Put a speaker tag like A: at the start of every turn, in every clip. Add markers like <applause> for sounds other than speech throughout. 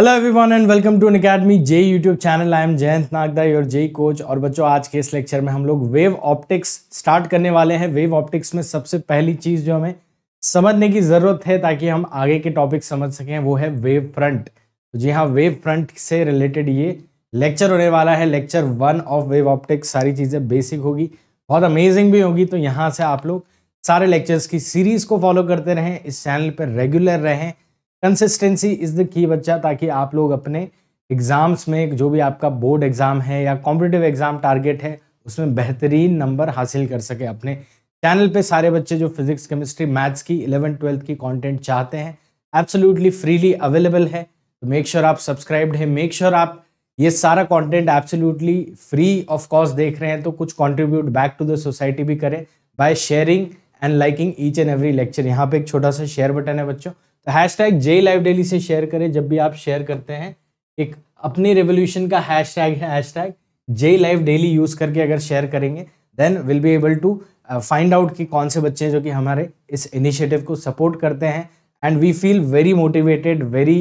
A: Hello everyone and welcome to academy J YouTube channel I am Jayant Nagda your J coach और बच्चों आज के इस लेक्चर में हम लोग वेव ऑप्टिक्स स्टार्ट करने वाले हैं वेव ऑप्टिक्स में सबसे पहली चीज़ जो हमें समझने की ज़रूरत है ताकि हम आगे के टॉपिक समझ सकें वो है वेव फ्रंट तो जी हाँ वेव फ्रंट से रिलेटेड ये लेक्चर होने वाला है lecture one of wave optics सारी चीज़ें बेसिक होगी बहुत अमेजिंग भी होगी तो यहाँ से आप लोग सारे लेक्चर्स की सीरीज़ को फॉलो करते रहें इस चैनल पर रेगुलर रहें कंसिस्टेंसी इज़ द की बच्चा ताकि आप लोग अपने एग्ज़ाम्स में जो भी आपका बोर्ड एग्ज़ाम है या कॉम्पिटेटिव एग्ज़ाम टारगेट है उसमें बेहतरीन नंबर हासिल कर सके अपने चैनल पे सारे बच्चे जो फिजिक्स केमिस्ट्री मैथ्स की इलेवन ट्वेल्थ की कंटेंट चाहते हैं एब्सोल्युटली फ्रीली अवेलेबल है तो मेक श्योर आप सब्सक्राइब्ड है मेक श्योर आप ये सारा content absolutely free of cost देख रहे हैं तो कुछ contribute back to the society भी करें by sharing and liking each and every lecture यहाँ पे एक छोटा सा शेयर बटन है बच्चों तो हैश टैग जे लाइव डेली से शेयर करें जब भी आप शेयर करते हैं एक अपने रेवोल्यूशन का हैश टैग है हैश टैग जे लाइव डेली यूज़ करके अगर शेयर करेंगे then will be able to find out कि कौन से बच्चे हैं जो कि हमारे इस इनिशिएटिव को सपोर्ट करते हैं and we feel very motivated very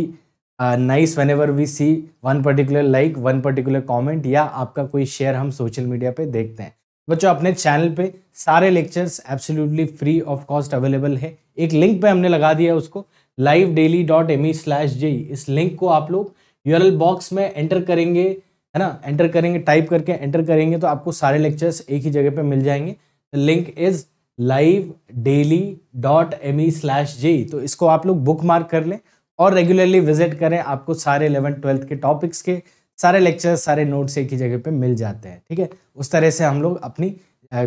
A: nice whenever we see one particular like one particular comment या आपका कोई शेयर हम सोशल मीडिया पर देखते हैं बच्चों अपने चैनल पे सारे lectures absolutely free of cost available है एक लिंक पे हमने लगा दिया उसको live daily dot M E slash J इस लिंक को आप लोग यूआरएल बॉक्स में एंटर करेंगे है ना एंटर करेंगे टाइप करके एंटर करेंगे तो आपको सारे लेक्चर्स एक ही जगह पे मिल जाएंगे link is live daily dot M E slash J तो इसको आप लोग बुक मार्क कर लें और रेगुलरली विजिट करें आपको सारे इलेवन ट्वेल्थ के टॉपिक्स के सारे लेक्चर्स सारे नोट्स एक ही जगह पे मिल जाते हैं ठीक है उस तरह से हम लोग अपनी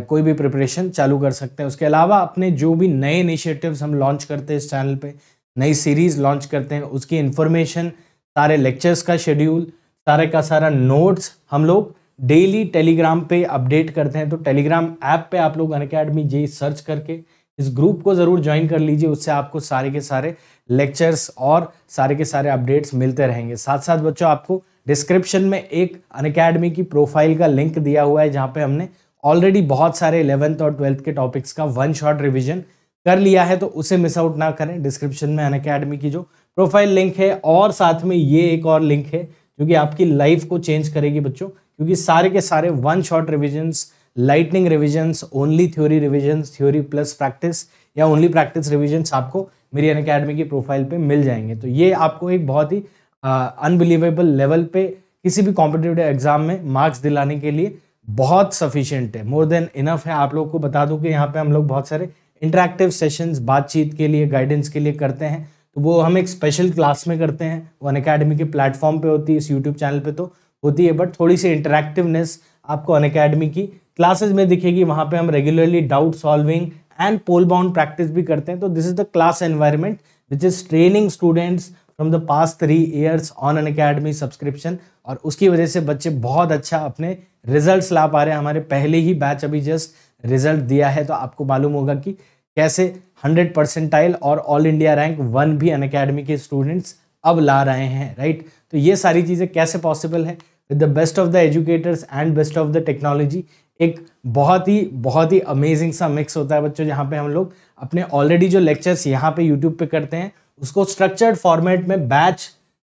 A: कोई भी प्रिपरेशन चालू कर सकते हैं उसके अलावा अपने जो भी नए इनिशिएटिव्स हम लॉन्च करते हैं इस चैनल पे नई सीरीज़ लॉन्च करते हैं उसकी इन्फॉर्मेशन सारे लेक्चर्स का शेड्यूल सारे का सारा नोट्स हम लोग डेली टेलीग्राम पे अपडेट करते हैं तो टेलीग्राम ऐप पे आप लोग अन अकेडमी जे सर्च करके इस ग्रुप को ज़रूर ज्वाइन कर लीजिए उससे आपको सारे के सारे लेक्चर्स और सारे के सारे अपडेट्स मिलते रहेंगे साथ साथ बच्चों आपको डिस्क्रिप्शन में एक अन अकेडमी की प्रोफाइल का लिंक दिया हुआ है जहाँ पे हमने ऑलरेडी बहुत सारे इलेवेंथ और ट्वेल्थ के टॉपिक्स का वन शॉट रिविजन कर लिया है तो उसे मिस आउट ना करें डिस्क्रिप्शन में अन अकेडमी की जो प्रोफाइल लिंक है और साथ में ये एक और लिंक है जो कि आपकी लाइफ को चेंज करेगी बच्चों क्योंकि सारे के सारे one shot revisions lightning revisions only theory revisions theory plus practice या ओनली प्रैक्टिस रिविजन्स आपको मेरी अन अकेडमी की प्रोफाइल पे मिल जाएंगे तो ये आपको एक बहुत ही अनबिलीवेबल लेवल पे किसी भी कॉम्पिटेटिव एग्जाम में मार्क्स दिलाने के लिए बहुत सफिशियंट है मोर देन इनफ है आप लोग को बता दूं कि यहाँ पे हम लोग बहुत सारे इंटरेक्टिव सेशंस बातचीत के लिए गाइडेंस के लिए करते हैं तो वो हम एक स्पेशल क्लास में करते हैं वन अकेडमी के प्लेटफॉर्म पे होती है इस यूट्यूब चैनल पे तो होती है बट थोड़ी सी इंटरेक्टिवनेस आपको अन अकेडमी की क्लासेज में दिखेगी वहाँ पे हम regularly doubt solving and poll bound practice भी करते हैं तो this is the class environment which is training students from the past three years on Unacademy subscription और उसकी वजह से बच्चे बहुत अच्छा अपने रिजल्ट्स ला पा रहे हैं हमारे पहले ही बैच अभी जस्ट रिजल्ट दिया है तो आपको मालूम होगा कि कैसे हंड्रेड परसेंटाइल और ऑल इंडिया रैंक वन भी अन अकेडमी के स्टूडेंट्स अब ला रहे हैं राइट तो ये सारी चीज़ें कैसे पॉसिबल है with the best of the educators and best of the technology एक बहुत ही बहुत ही अमेजिंग सा मिक्स होता है बच्चों जहाँ पे हम लोग अपने ऑलरेडी जो लेक्चर्स यहाँ पे यूट्यूब पे करते हैं उसको स्ट्रक्चर्ड फॉर्मेट में बैच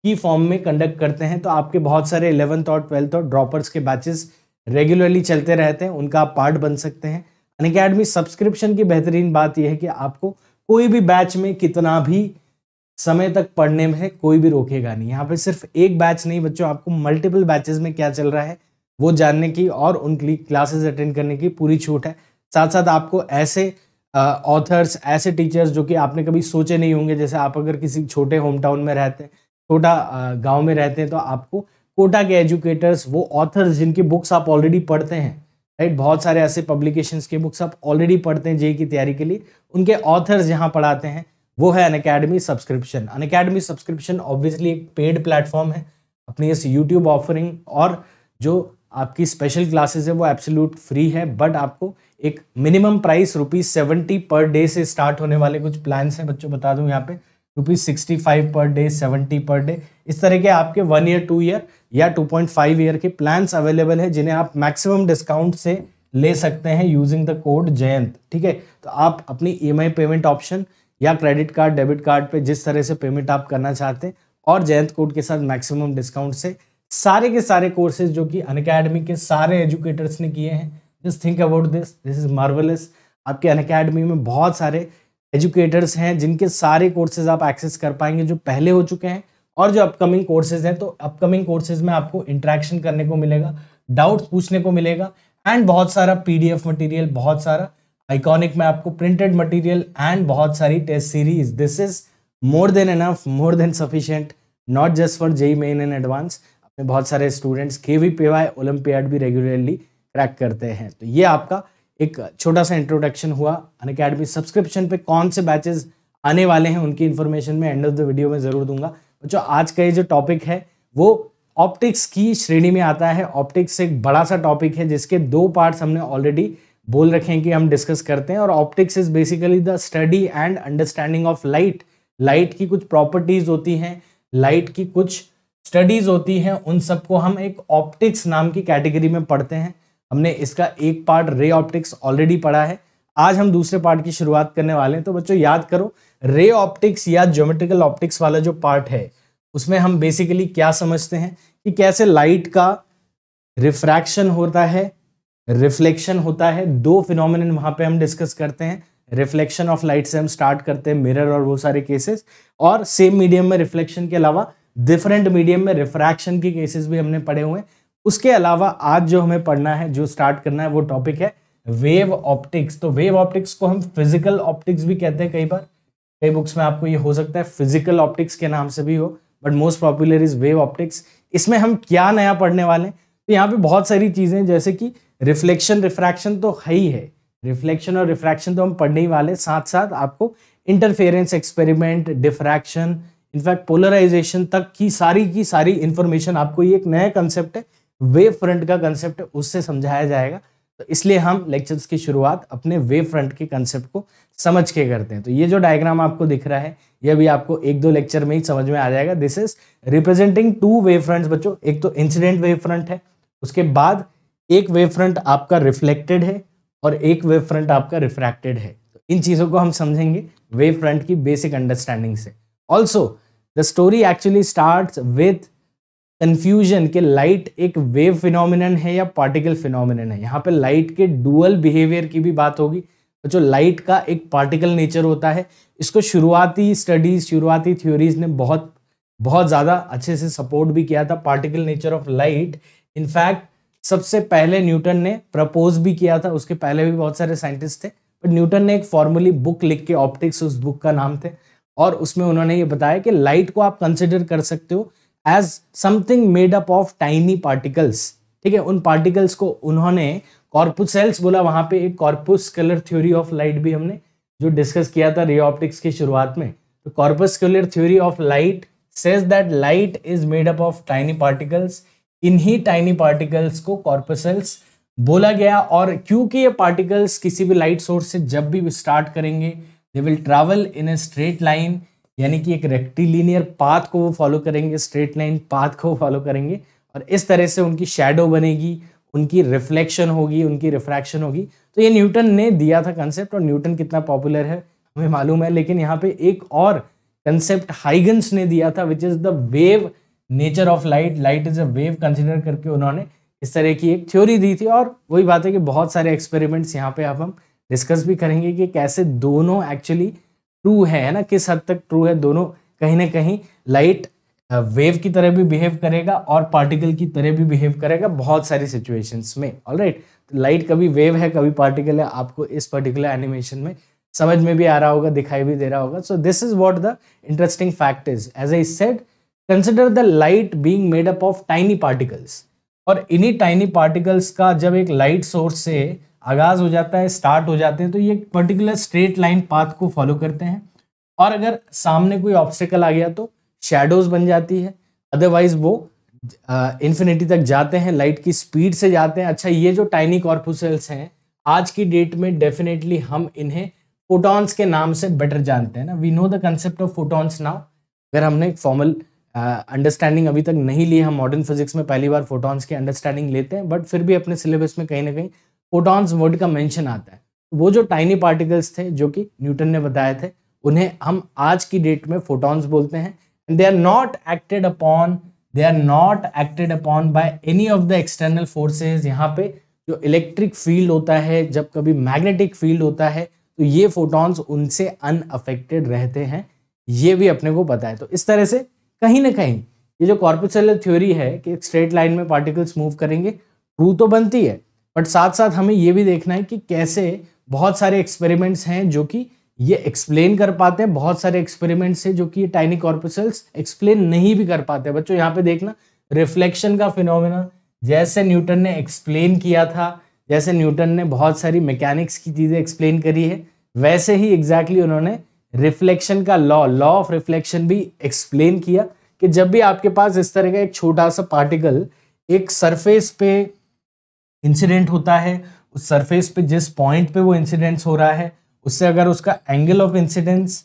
A: की फॉर्म में कंडक्ट करते हैं तो आपके बहुत सारे इलेवंथ और ट्वेल्थ और ड्रॉपर्स के बैचेस रेगुलरली चलते रहते हैं उनका आप पार्ट बन सकते हैं अन अकेडमी सब्सक्रिप्शन की बेहतरीन बात यह है कि आपको कोई भी बैच में कितना भी समय तक पढ़ने में कोई भी रोकेगा नहीं यहाँ पे सिर्फ एक बैच नहीं बच्चों आपको मल्टीपल बैचेस में क्या चल रहा है वो जानने की और उनकी क्लासेस अटेंड करने की पूरी छूट है साथ साथ आपको ऐसे ऑथर्स ऐसे टीचर्स जो कि आपने कभी सोचे नहीं होंगे जैसे आप अगर किसी छोटे होम टाउन में रहते हैं छोटा गाँव में रहते हैं तो आपको कोटा के एजुकेटर्स वो ऑथर्स जिनकी बुक्स आप ऑलरेडी पढ़ते हैं राइट बहुत सारे ऐसे पब्लिकेशन के बुक्स आप ऑलरेडी पढ़ते हैं जे की तैयारी के लिए उनके ऑथर्स जहाँ पढ़ाते हैं वो है Unacademy subscription Unacademy subscription obviously एक पेड प्लेटफॉर्म है अपनी इस यूट्यूब ऑफरिंग और जो आपकी स्पेशल क्लासेस है वो एब्सोल्यूट फ्री है बट आपको एक minimum price rupees seventy per day से स्टार्ट होने वाले कुछ प्लान्स हैं बच्चों बता दूं यहाँ पे rupees sixty five per day seventy per day इस तरह के आपके वन ईयर टू ईयर या टू पॉइंट फाइव ईयर के प्लान्स अवेलेबल है जिन्हें आप मैक्सिमम डिस्काउंट से ले सकते हैं यूजिंग द कोड जयंत ठीक है तो आप अपनी ई पेमेंट ऑप्शन या क्रेडिट कार्ड डेबिट कार्ड पे जिस तरह से पेमेंट आप करना चाहते हैं और जयंत कोड के साथ मैक्सिमम डिस्काउंट से सारे के सारे कोर्सेज जो कि अन के सारे एजुकेटर्स ने किए हैं just think about this this is marvellous आपके अन में बहुत सारे एजुकेटर्स हैं जिनके सारे कोर्सेज आप एक्सेस कर पाएंगे जो पहले हो चुके हैं और जो अपकमिंग कोर्सेज हैं तो अपकमिंग कोर्सेज में आपको इंट्रैक्शन करने को मिलेगा डाउट्स पूछने को मिलेगा एंड बहुत सारा पीडीएफ मटेरियल बहुत सारा आइकॉनिक में आपको प्रिंटेड मटेरियल एंड बहुत सारी test series this is more than enough more than sufficient not just for JEE main and advance अपने बहुत सारे students K V P Y olympiad भी रेगुलरली क्रैक करते हैं तो ये आपका एक छोटा सा इंट्रोडक्शन हुआ अन अकेडमी सब्सक्रिप्शन पे कौन से बैचेस आने वाले हैं उनकी इन्फॉर्मेशन में एंड ऑफ द वीडियो में ज़रूर दूंगा बच्चों आज का ये जो टॉपिक है वो ऑप्टिक्स की श्रेणी में आता है ऑप्टिक्स एक बड़ा सा टॉपिक है जिसके दो पार्ट्स हमने ऑलरेडी बोल रखे हैं कि हम डिस्कस करते हैं और optics is basically the study and understanding of light light की कुछ प्रॉपर्टीज होती हैं लाइट की कुछ स्टडीज होती हैं उन सबको हम एक ऑप्टिक्स नाम की कैटेगरी में पढ़ते हैं हमने इसका एक पार्ट रे ऑप्टिक्स ऑलरेडी पढ़ा है आज हम दूसरे पार्ट की शुरुआत करने वाले हैं तो बच्चों याद करो रे ऑप्टिक्स या ज्योमेट्रिकल ऑप्टिक्स वाला जो पार्ट है उसमें हम बेसिकली क्या समझते हैं कि कैसे लाइट का रिफ्रैक्शन होता है रिफ्लेक्शन होता है दो फिनोमिन वहां पे हम डिस्कस करते हैं रिफ्लेक्शन ऑफ लाइट से हम स्टार्ट करते हैं मिरर और वो सारे केसेस और सेम मीडियम में रिफ्लेक्शन के अलावा डिफरेंट मीडियम में रिफ्रैक्शन के केसेस भी हमने पढ़े हुए हैं उसके अलावा आज जो हमें पढ़ना है जो स्टार्ट करना है वो टॉपिक है वेव ऑप्टिक्स तो वेव ऑप्टिक्स को हम फिजिकल ऑप्टिक्स भी कहते हैं कई बार कई बुक्स में आपको ये हो सकता है फिजिकल ऑप्टिक्स के नाम से भी हो but most popular is wave optics इसमें हम क्या नया पढ़ने वाले हैं तो यहाँ पे बहुत सारी चीज़ें जैसे कि रिफ्लेक्शन रिफ्रैक्शन तो है ही है रिफ्लेक्शन और रिफ्रैक्शन तो हम पढ़ने ही वाले साथ साथ आपको interference experiment diffraction in fact polarisation तक की सारी की सारी इंफॉर्मेशन आपको ये एक नया कंसेप्ट है वेव फ्रंट का कंसेप्ट उससे समझाया जाएगा तो इसलिए हम लेक्चर्स की शुरुआत अपने वेव फ्रंट के कंसेप्ट को समझ के करते हैं तो ये जो डायग्राम आपको दिख रहा है ये भी आपको एक दो लेक्चर में ही समझ में आ जाएगा this is representing two wave front बच्चों एक तो इंसिडेंट वेव फ्रंट है उसके बाद एक वेव फ्रंट आपका रिफ्लेक्टेड है और एक वेव फ्रंट आपका रिफ्रैक्टेड है तो इन चीज़ों को हम समझेंगे वेव फ्रंट की बेसिक अंडरस्टैंडिंग से also the story actually start with confusion कि लाइट एक वेव फिनोमिनन है या पार्टिकल फिनोमिनन है यहाँ पे लाइट के डुअल बिहेवियर की भी बात होगी तो जो लाइट का एक पार्टिकल नेचर होता है इसको शुरुआती स्टडीज़ शुरुआती थ्योरीज ने बहुत बहुत ज़्यादा अच्छे से सपोर्ट भी किया था particle nature of light in fact सबसे पहले न्यूटन ने प्रपोज भी किया था उसके पहले भी बहुत सारे साइंटिस्ट थे बट न्यूटन ने एक फॉर्मली बुक लिख के ऑप्टिक्स उस बुक का नाम थे और उसमें उन्होंने ये बताया कि लाइट को आप कंसिडर कर सकते हो as something made up of tiny particles ठीक है उन पार्टिकल्स को उन्होंने सेल्स बोला वहां पे एक कलर थ्योरी ऑफ लाइट भी हमने जो डिस्कस किया था रे ऑप्टिक्स की शुरुआत में तो colour theory of light says that light is made up of tiny particles इन्हीं टाइनी पार्टिकल्स को सेल्स बोला गया और क्योंकि ये पार्टिकल्स किसी भी लाइट सोर्स से जब भी स्टार्ट करेंगे they will travel in a straight line यानी कि एक रेक्टिलीनियर पाथ को वो फॉलो करेंगे स्ट्रेट लाइन पाथ को फॉलो करेंगे और इस तरह से उनकी शेडो बनेगी उनकी रिफ्लेक्शन होगी उनकी रिफ्रैक्शन होगी तो ये न्यूटन ने दिया था कंसेप्ट और न्यूटन कितना पॉपुलर है हमें मालूम है लेकिन यहाँ पे एक और कंसेप्ट हाइगन्स ने दिया था which is the wave nature of light light is a wave consider करके उन्होंने इस तरह की एक थ्योरी दी थी और वही बात है कि बहुत सारे एक्सपेरिमेंट्स यहाँ पे आप हम डिस्कस भी करेंगे कि कैसे दोनों एक्चुअली ट्रू है है ना किस हद तक ट्रू है दोनों कहीं ना कहीं लाइट वेव uh, की तरह भी बिहेव करेगा और पार्टिकल की तरह भी बिहेव करेगा बहुत सारी सिचुएशंस में ऑल राइट तो लाइट कभी वेव है कभी पार्टिकल है आपको इस पर्टिकुलर एनिमेशन में समझ में भी आ रहा होगा दिखाई भी दे रहा होगा so this is what the interesting fact is as A said consider the light being made up of tiny particles और इन्हीं टाइनी पार्टिकल्स का जब एक लाइट सोर्स से आगाज़ हो जाता है स्टार्ट हो जाते हैं तो ये एक पर्टिकुलर स्ट्रेट लाइन पाथ को फॉलो करते हैं और अगर सामने कोई ऑब्स्टिकल आ गया तो शेडोज बन जाती है अदरवाइज वो इन्फिनिटी तक जाते हैं लाइट की स्पीड से जाते हैं अच्छा ये जो टाइनी कॉर्पोसेल्स हैं आज की डेट में डेफिनेटली हम इन्हें फोटॉन्स के नाम से बेटर जानते हैं ना we know the concept of photons now अगर हमने फॉर्मल अंडरस्टैंडिंग uh, अभी तक नहीं ली हम मॉडर्न फिजिक्स में पहली बार फोटॉन्स की अंडरस्टैंडिंग लेते हैं बट फिर भी अपने सिलेबस में कहीं ना कहीं फोटॉन्स वर्ड का मेंशन आता है वो जो टाइनी पार्टिकल्स थे जो कि न्यूटन ने बताए थे उन्हें हम आज की डेट में फोटॉन्स बोलते हैं and they are not acted upon they are not acted upon by any of the external forces यहाँ पे जो इलेक्ट्रिक फील्ड होता है जब कभी मैग्नेटिक फील्ड होता है तो ये फोटॉन्स उनसे अनअफेक्टेड रहते हैं ये भी अपने को पता है तो इस तरह से कहीं ना कहीं ये जो कॉर्पोसेलर थ्योरी है कि स्ट्रेट लाइन में पार्टिकल्स मूव करेंगे ट्रू तो बनती है बट साथ साथ हमें ये भी देखना है कि कैसे बहुत सारे एक्सपेरिमेंट्स हैं जो कि ये एक्सप्लेन कर पाते हैं बहुत सारे एक्सपेरिमेंट्स हैं जो कि ये टाइनी कॉर्पसल्स एक्सप्लेन नहीं भी कर पाते बच्चों यहाँ पे देखना रिफ्लेक्शन का फिनोमिना जैसे न्यूटन ने एक्सप्लेन किया था जैसे न्यूटन ने बहुत सारी मैकेनिक्स की चीज़ें एक्सप्लेन करी है वैसे ही एग्जैक्टली exactly उन्होंने रिफ्लेक्शन का लॉ लॉ ऑफ रिफ्लेक्शन भी एक्सप्लेन किया कि जब भी आपके पास इस तरह का एक छोटा सा पार्टिकल एक सरफेस पे इंसिडेंट होता है उस सरफेस पे जिस पॉइंट पे वो इंसिडेंट्स हो रहा है उससे अगर उसका एंगल ऑफ इंसिडेंस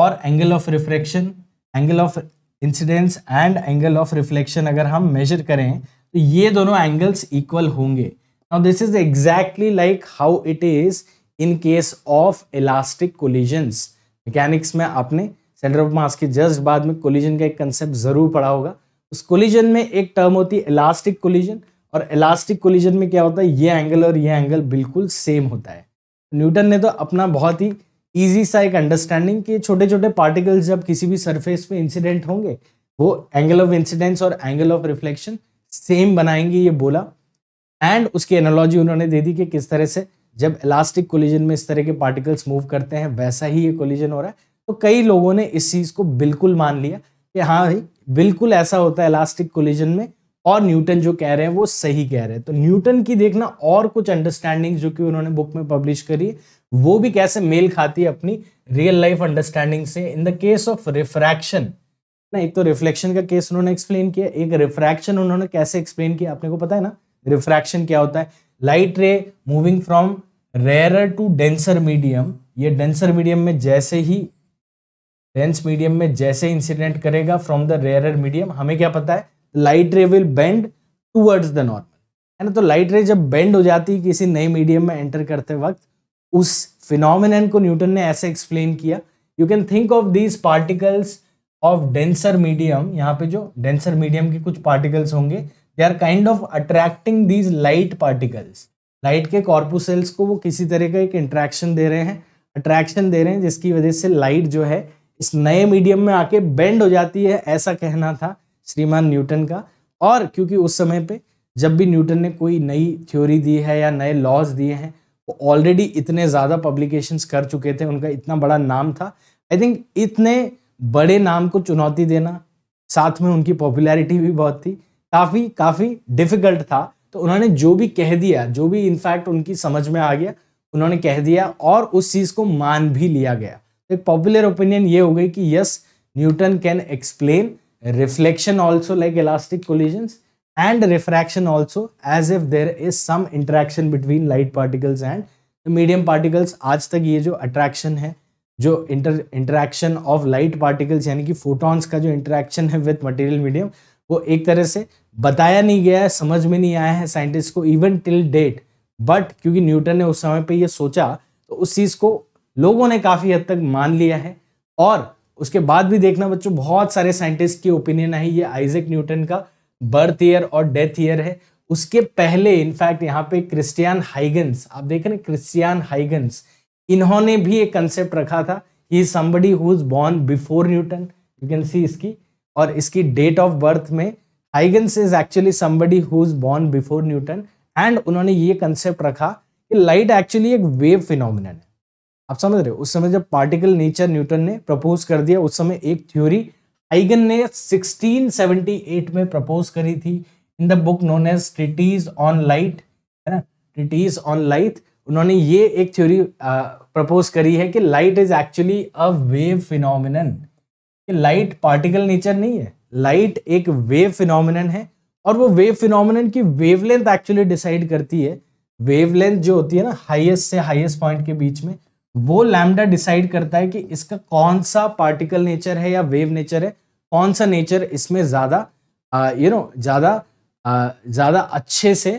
A: और angle of reflection angle of incidence and angle of reflection अगर हम मेजर करें तो ये दोनों एंगल्स इक्वल होंगे now this is exactly like how it is in case of elastic collisions mechanics में आपने सेंटर ऑफ मास के जस्ट बाद में कोलिजन का एक कंसेप्ट जरूर पढ़ा होगा उस कोलिजन में एक टर्म होती है इलास्टिक कोलिजन और इलास्टिक कोलिजन में क्या होता है ये एंगल और ये एंगल बिल्कुल सेम होता है न्यूटन ने तो अपना बहुत ही ईजी सा एक अंडरस्टैंडिंग कि छोटे छोटे पार्टिकल्स जब किसी भी सरफेस पे इंसिडेंट होंगे वो एंगल ऑफ इंसिडेंस और एंगल ऑफ रिफ्लेक्शन सेम बनाएंगे ये बोला एंड उसकी एनोलॉजी उन्होंने दे दी कि किस तरह से जब इलास्टिक कोलिजन में इस तरह के पार्टिकल्स मूव करते हैं वैसा ही ये कोलिजन हो रहा है तो कई लोगों ने इस चीज़ को बिल्कुल मान लिया कि हाँ भाई बिल्कुल ऐसा होता है इलास्टिक कोलिजन में और न्यूटन जो कह रहे हैं वो सही कह रहे हैं तो न्यूटन की देखना और कुछ अंडरस्टैंडिंग जो कि उन्होंने बुक में पब्लिश करी वो भी कैसे मेल खाती है अपनी रियल लाइफ अंडरस्टैंडिंग से in the case of refraction ना एक तो रिफ्लेक्शन का केस उन्होंने एक्सप्लेन किया एक रिफ्रैक्शन उन्होंने कैसे एक्सप्लेन किया आपने को पता है ना रिफ्रैक्शन क्या होता है light ray moving from rare to denser medium ये डेंसर मीडियम में जैसे ही डेंस मीडियम में जैसे इंसिडेंट करेगा फ्रॉम द रेयर मीडियम हमें क्या पता है light ray will bend towards the normal है ना तो लाइट रे जब बेंड हो जाती है किसी नए मीडियम में एंटर करते वक्त उस फिनोमिन को न्यूटन ने ऐसे एक्सप्लेन किया you can think of these particles of denser medium यहाँ पे जो डेंसर मीडियम के कुछ पार्टिकल्स होंगे they are kind of attracting these light particles light के कॉर्पोसेल्स को वो किसी तरह का एक इंट्रैक्शन दे रहे हैं अट्रैक्शन दे रहे हैं जिसकी वजह से लाइट जो है इस नए मीडियम में आके बेंड हो जाती है ऐसा कहना था श्रीमान न्यूटन का और क्योंकि उस समय पे जब भी न्यूटन ने कोई नई थ्योरी दी है या नए लॉज दिए हैं वो ऑलरेडी इतने ज़्यादा पब्लिकेशंस कर चुके थे उनका इतना बड़ा नाम था आई थिंक इतने बड़े नाम को चुनौती देना साथ में उनकी पॉपुलैरिटी भी बहुत थी काफ़ी काफ़ी डिफ़िकल्ट था तो उन्होंने जो भी कह दिया जो भी इनफैक्ट उनकी समझ में आ गया उन्होंने कह दिया और उस चीज़ को मान भी लिया गया तो एक पॉपुलर ओपिनियन ये हो गई कि yes Newton can explain reflection also like elastic collision and refraction also as if there is some interaction between light particles and medium particles आज तक ये जो अट्रैक्शन है जो inter interaction of light particles यानी कि फोटॉन्स का जो इंटरेक्शन है विथ मटेरियल मीडियम वो एक तरह से बताया नहीं गया है समझ में नहीं आया है साइंटिस्ट को इवन टिल डेट बट क्योंकि न्यूटन ने उस समय पे ये सोचा तो उस चीज़ को लोगों ने काफ़ी हद तक मान लिया है और उसके बाद भी देखना बच्चों बहुत सारे साइंटिस्ट की ओपिनियन है ये आइजक न्यूटन का बर्थ ईयर और डेथ ईयर है उसके पहले इनफैक्ट यहाँ पे क्रिस्टियन हाइगन्स आप देख रहे क्रिस्टियन हाइगन्स इन्होंने भी एक कंसेप्ट रखा था he somebody who is born before Newton you can see इसकी और इसकी डेट ऑफ बर्थ में Huygens is actually somebody who is born before Newton and उन्होंने ये कंसेप्ट रखा कि लाइट एक्चुअली एक वेव फिनोमिनन है आप समझ रहे हो उस समय जब पार्टिकल नेचर न्यूटन ने प्रपोज कर दिया उस समय एक थ्योरी आइगन ने 1678 में प्रपोज करी थी in the book known as treatise on light है ना ट्रिटीज ऑन लाइट उन्होंने ये एक थ्योरी प्रपोज करी है कि light is actually a wave phenomenon light particle nature नहीं है लाइट एक वेव फिनोमिन है और वो वेव फिनोमिन की वेवलेंथ एक्चुअली डिसाइड करती है वेवलेंथ जो होती है ना हाईएस्ट से हाईएस्ट पॉइंट के बीच में वो लैमडा डिसाइड करता है कि इसका कौन सा पार्टिकल नेचर है या वेव नेचर है कौन सा नेचर इसमें ज़्यादा यू नो ज़्यादा ज़्यादा अच्छे से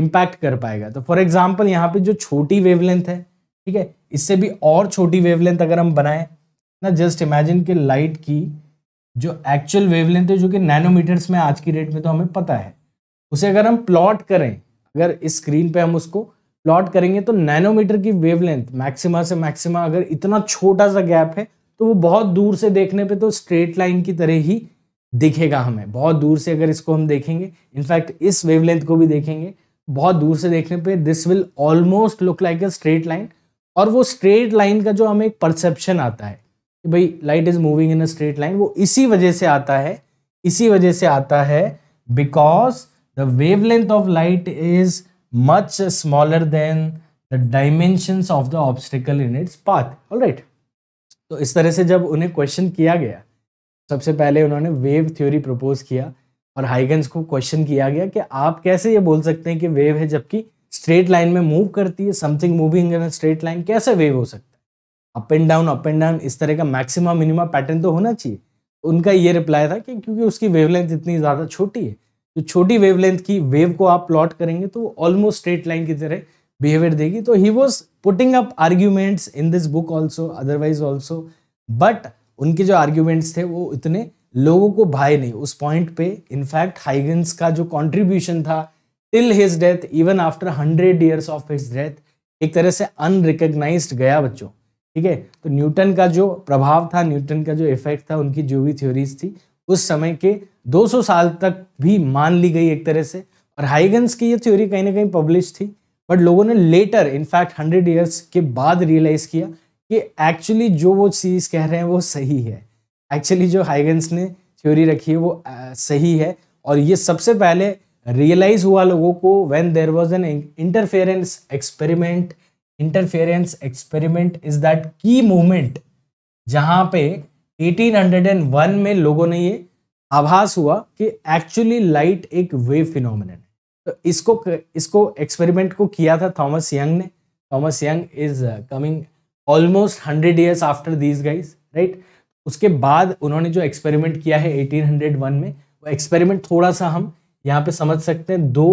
A: इम्पैक्ट कर पाएगा तो फॉर एग्जाम्पल यहाँ पे जो छोटी वेवलेंथ है ठीक है इससे भी और छोटी वेवलेंथ अगर हम बनाएं ना जस्ट इमेजिन कि लाइट की जो एक्चुअल वेवलेंथ है जो कि नैनोमीटर्स में आज की डेट में तो हमें पता है उसे अगर हम प्लॉट करें अगर इस स्क्रीन पे हम उसको प्लॉट करेंगे तो नैनोमीटर की वेवलेंथ मैक्सिमा से मैक्सिमा अगर इतना छोटा सा गैप है तो वो बहुत दूर से देखने पे तो स्ट्रेट लाइन की तरह ही दिखेगा हमें बहुत दूर से अगर इसको हम देखेंगे इनफैक्ट इस वेवलेंथ को भी देखेंगे बहुत दूर से देखने पे this will almost look like a straight line और वो स्ट्रेट लाइन का जो हमें एक परसेप्शन आता है कि भाई light is moving in a straight line वो इसी वजह से आता है इसी वजह से आता है because the wavelength of light is much smaller than the dimensions of the obstacle in its path. All right. तो इस तरह से जब उन्हें क्वेश्चन किया गया सबसे पहले उन्होंने वेव थ्योरी प्रपोज किया और हाइगन्स को क्वेश्चन किया गया कि आप कैसे ये बोल सकते हैं कि वेव है जबकि स्ट्रेट लाइन में मूव करती है something moving in straight line कैसे वेव हो सकता है up and down up and down इस तरह का मैक्सिमम मिनिमम पैटर्न तो होना चाहिए उनका ये रिप्लाई था कि क्योंकि उसकी वेवलेंथ इतनी ज़्यादा छोटी है तो छोटी वेवलेंथ की वेव को आप प्लॉट करेंगे तो ऑलमोस्ट स्ट्रेट लाइन की तरह बिहेवियर देगी तो he was putting up arguments in this book also otherwise also but उनके जो आर्ग्यूमेंट्स थे वो इतने लोगों को भाए नहीं उस पॉइंट पे इनफैक्ट हाइगन्स का जो कॉन्ट्रीब्यूशन था till his death even after hundred years of his death एक तरह से अनरिकग्नाइज गया बच्चों ठीक है तो न्यूटन का जो प्रभाव था न्यूटन का जो इफेक्ट था उनकी जो भी थ्योरीज थी उस समय के 200 साल तक भी मान ली गई एक तरह से और हाइगन्स की ये थ्योरी कहीं ना कहीं पब्लिश थी बट लोगों ने लेटर इनफैक्ट हंड्रेड ईयर्स के बाद रियलाइज़ किया कि एक्चुअली जो वो चीज़ कह रहे हैं वो सही है एक्चुअली जो हाइगन्स ने थ्योरी रखी है वो सही है और ये सबसे पहले रियलाइज़ हुआ लोगों को when there was an interference experiment interference experiment is that की मूवमेंट जहाँ पे 1801 में लोगों ने ये आभास हुआ कि एक्चुअली लाइट एक वेव फिनोमिन है तो इसको इसको एक्सपेरिमेंट को किया था थॉमस यंग ने Thomas Young is coming almost hundred years after these guys right उसके बाद उन्होंने जो एक्सपेरिमेंट किया है 1801 में वो एक्सपेरिमेंट थोड़ा सा हम यहाँ पे समझ सकते हैं दो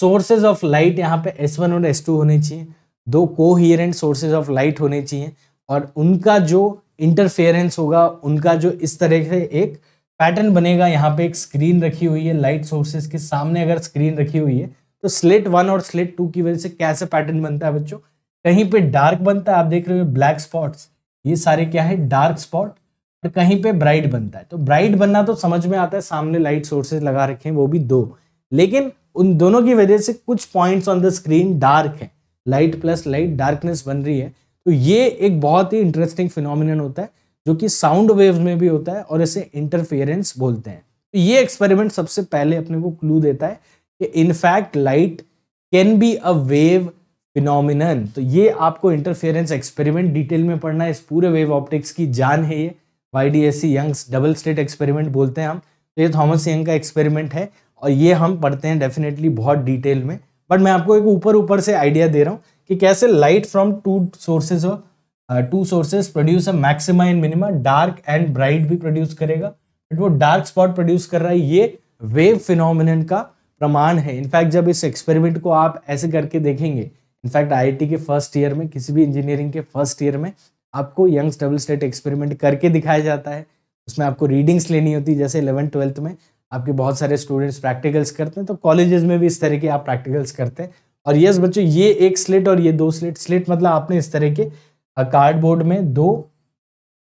A: सोर्सेज ऑफ लाइट यहाँ पे S1 और S2 होने चाहिए दो कोहियरेंट सोर्सेज ऑफ लाइट होने चाहिए और उनका जो इंटरफेरेंस होगा उनका जो इस तरह से एक पैटर्न बनेगा यहाँ पे एक स्क्रीन रखी हुई है लाइट सोर्सेज के सामने अगर स्क्रीन रखी हुई है तो स्लेट वन और स्लेट टू की वजह से कैसे पैटर्न बनता है बच्चों कहीं पे डार्क बनता है आप देख रहे हो ब्लैक स्पॉट्स ये सारे क्या है डार्क स्पॉट और कहीं पे ब्राइट बनता है तो ब्राइट बनना तो समझ में आता है सामने लाइट सोर्सेज लगा रखे हैं वो भी दो लेकिन उन दोनों की वजह से कुछ points on the screen dark है लाइट प्लस लाइट डार्कनेस बन रही है तो ये एक बहुत ही इंटरेस्टिंग फिनोमिनन होता है जो कि साउंड वेव में भी होता है और इसे इंटरफेरेंस बोलते हैं तो ये एक्सपेरिमेंट सबसे पहले अपने को क्लू देता है कि in fact light can be a wave phenomenon तो ये आपको इंटरफेरेंस एक्सपेरिमेंट डिटेल में पढ़ना है इस पूरे वेव ऑप्टिक्स की जान है ये Y D S C Young's double slit experiment बोलते हैं हम तो ये थॉमस यंग का एक्सपेरिमेंट है और ये हम पढ़ते हैं डेफिनेटली बहुत डिटेल में बट मैं आपको एक ऊपर ऊपर से आइडिया दे रहा हूँ कि कैसे light from two sources of two sources produce a maxima and minima dark and bright भी प्रोड्यूस करेगा बट वो डार्क स्पॉट प्रोड्यूस कर रहा है ये वेव फिनोमिन का प्रमाण है इनफैक्ट जब इस एक्सपेरिमेंट को आप ऐसे करके देखेंगे इनफैक्ट आई के फर्स्ट ईयर में किसी भी इंजीनियरिंग के फर्स्ट ईयर में आपको यंग्स डबल स्टेट एक्सपेरिमेंट करके दिखाया जाता है उसमें आपको रीडिंग्स लेनी होती है जैसे इलेवन ट्वेल्थ में आपके बहुत सारे स्टूडेंट्स प्रैक्टिकल्स करते हैं तो कॉलेजेस में भी इस तरह के आप प्रैक्टिकल्स करते हैं और यस बच्चों ये एक स्लेट और ये दो स्लेट स्लेट मतलब आपने इस तरह के कार्डबोर्ड में दो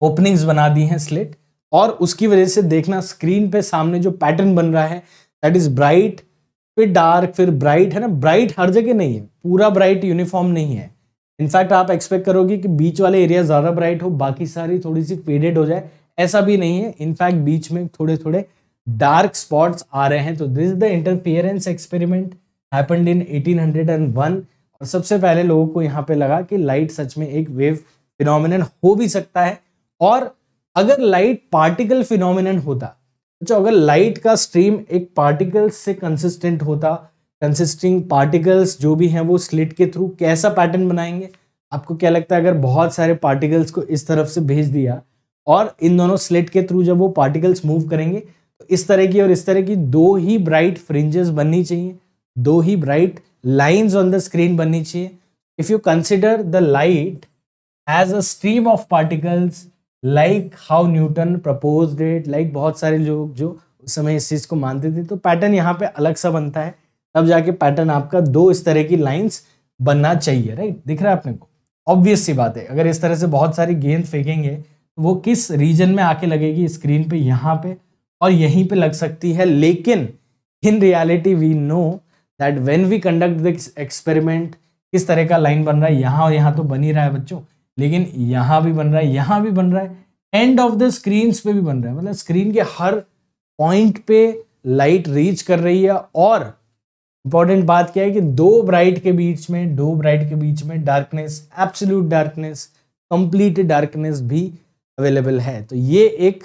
A: ओपनिंग्स बना दी हैं स्लेट और उसकी वजह से देखना स्क्रीन पे सामने जो पैटर्न बन रहा है दैट इज ब्राइट फिर डार्क फिर ब्राइट है ना ब्राइट हर जगह नहीं है पूरा ब्राइट यूनिफॉर्म नहीं है इनफैक्ट आप एक्सपेक्ट करोगे कि बीच वाले एरिया ज़्यादा ब्राइट हो बाकी सारी थोड़ी सी फेडेड हो जाए ऐसा भी नहीं है इनफैक्ट बीच में थोड़े थोड़े डार्क स्पॉट्स आ रहे हैं तो this is the interference experiment happened in 1801 और सबसे पहले लोगों को यहाँ पे लगा कि लाइट सच में एक वेव फिनोमिन हो भी सकता है और अगर लाइट पार्टिकल फिनोमिन होता तो अगर लाइट का स्ट्रीम एक पार्टिकल से कंसिस्टेंट होता कंसिस्टिंग पार्टिकल्स जो भी हैं वो स्लिट के थ्रू कैसा पैटर्न बनाएंगे आपको क्या लगता है अगर बहुत सारे पार्टिकल्स को इस तरफ से भेज दिया और इन दोनों स्लिट के थ्रू जब वो पार्टिकल्स मूव करेंगे तो इस तरह की और इस तरह की दो ही ब्राइट फ्रिंजेस बननी चाहिए दो ही bright lines on the screen बननी चाहिए if you consider the light as a stream of particles like how Newton propose it like बहुत सारे लोग जो उस समय इस चीज़ को मानते थे तो पैटर्न यहाँ पे अलग सा बनता है तब जाके पैटर्न आपका दो इस तरह की लाइन्स बनना चाहिए राइट दिख रहा है अपने को ऑब्वियस सी बात है अगर इस तरह से बहुत सारी गेंद फेंकेंगे तो वो किस रीजन में आके लगेगी स्क्रीन पे यहाँ पे और यहीं पे लग सकती है लेकिन in reality we know that when we conduct the experiment किस तरह का लाइन बन रहा है यहाँ और यहाँ तो बन ही रहा है बच्चों लेकिन यहाँ भी बन रहा है यहाँ भी बन रहा है एंड ऑफ द स्क्रीन पे भी बन रहा है मतलब स्क्रीन के हर पॉइंट पे लाइट रीच कर रही है और इंपॉर्टेंट बात क्या है कि दो ब्राइट के बीच में दो ब्राइट के बीच में darkness absolute darkness complete darkness भी अवेलेबल है तो ये एक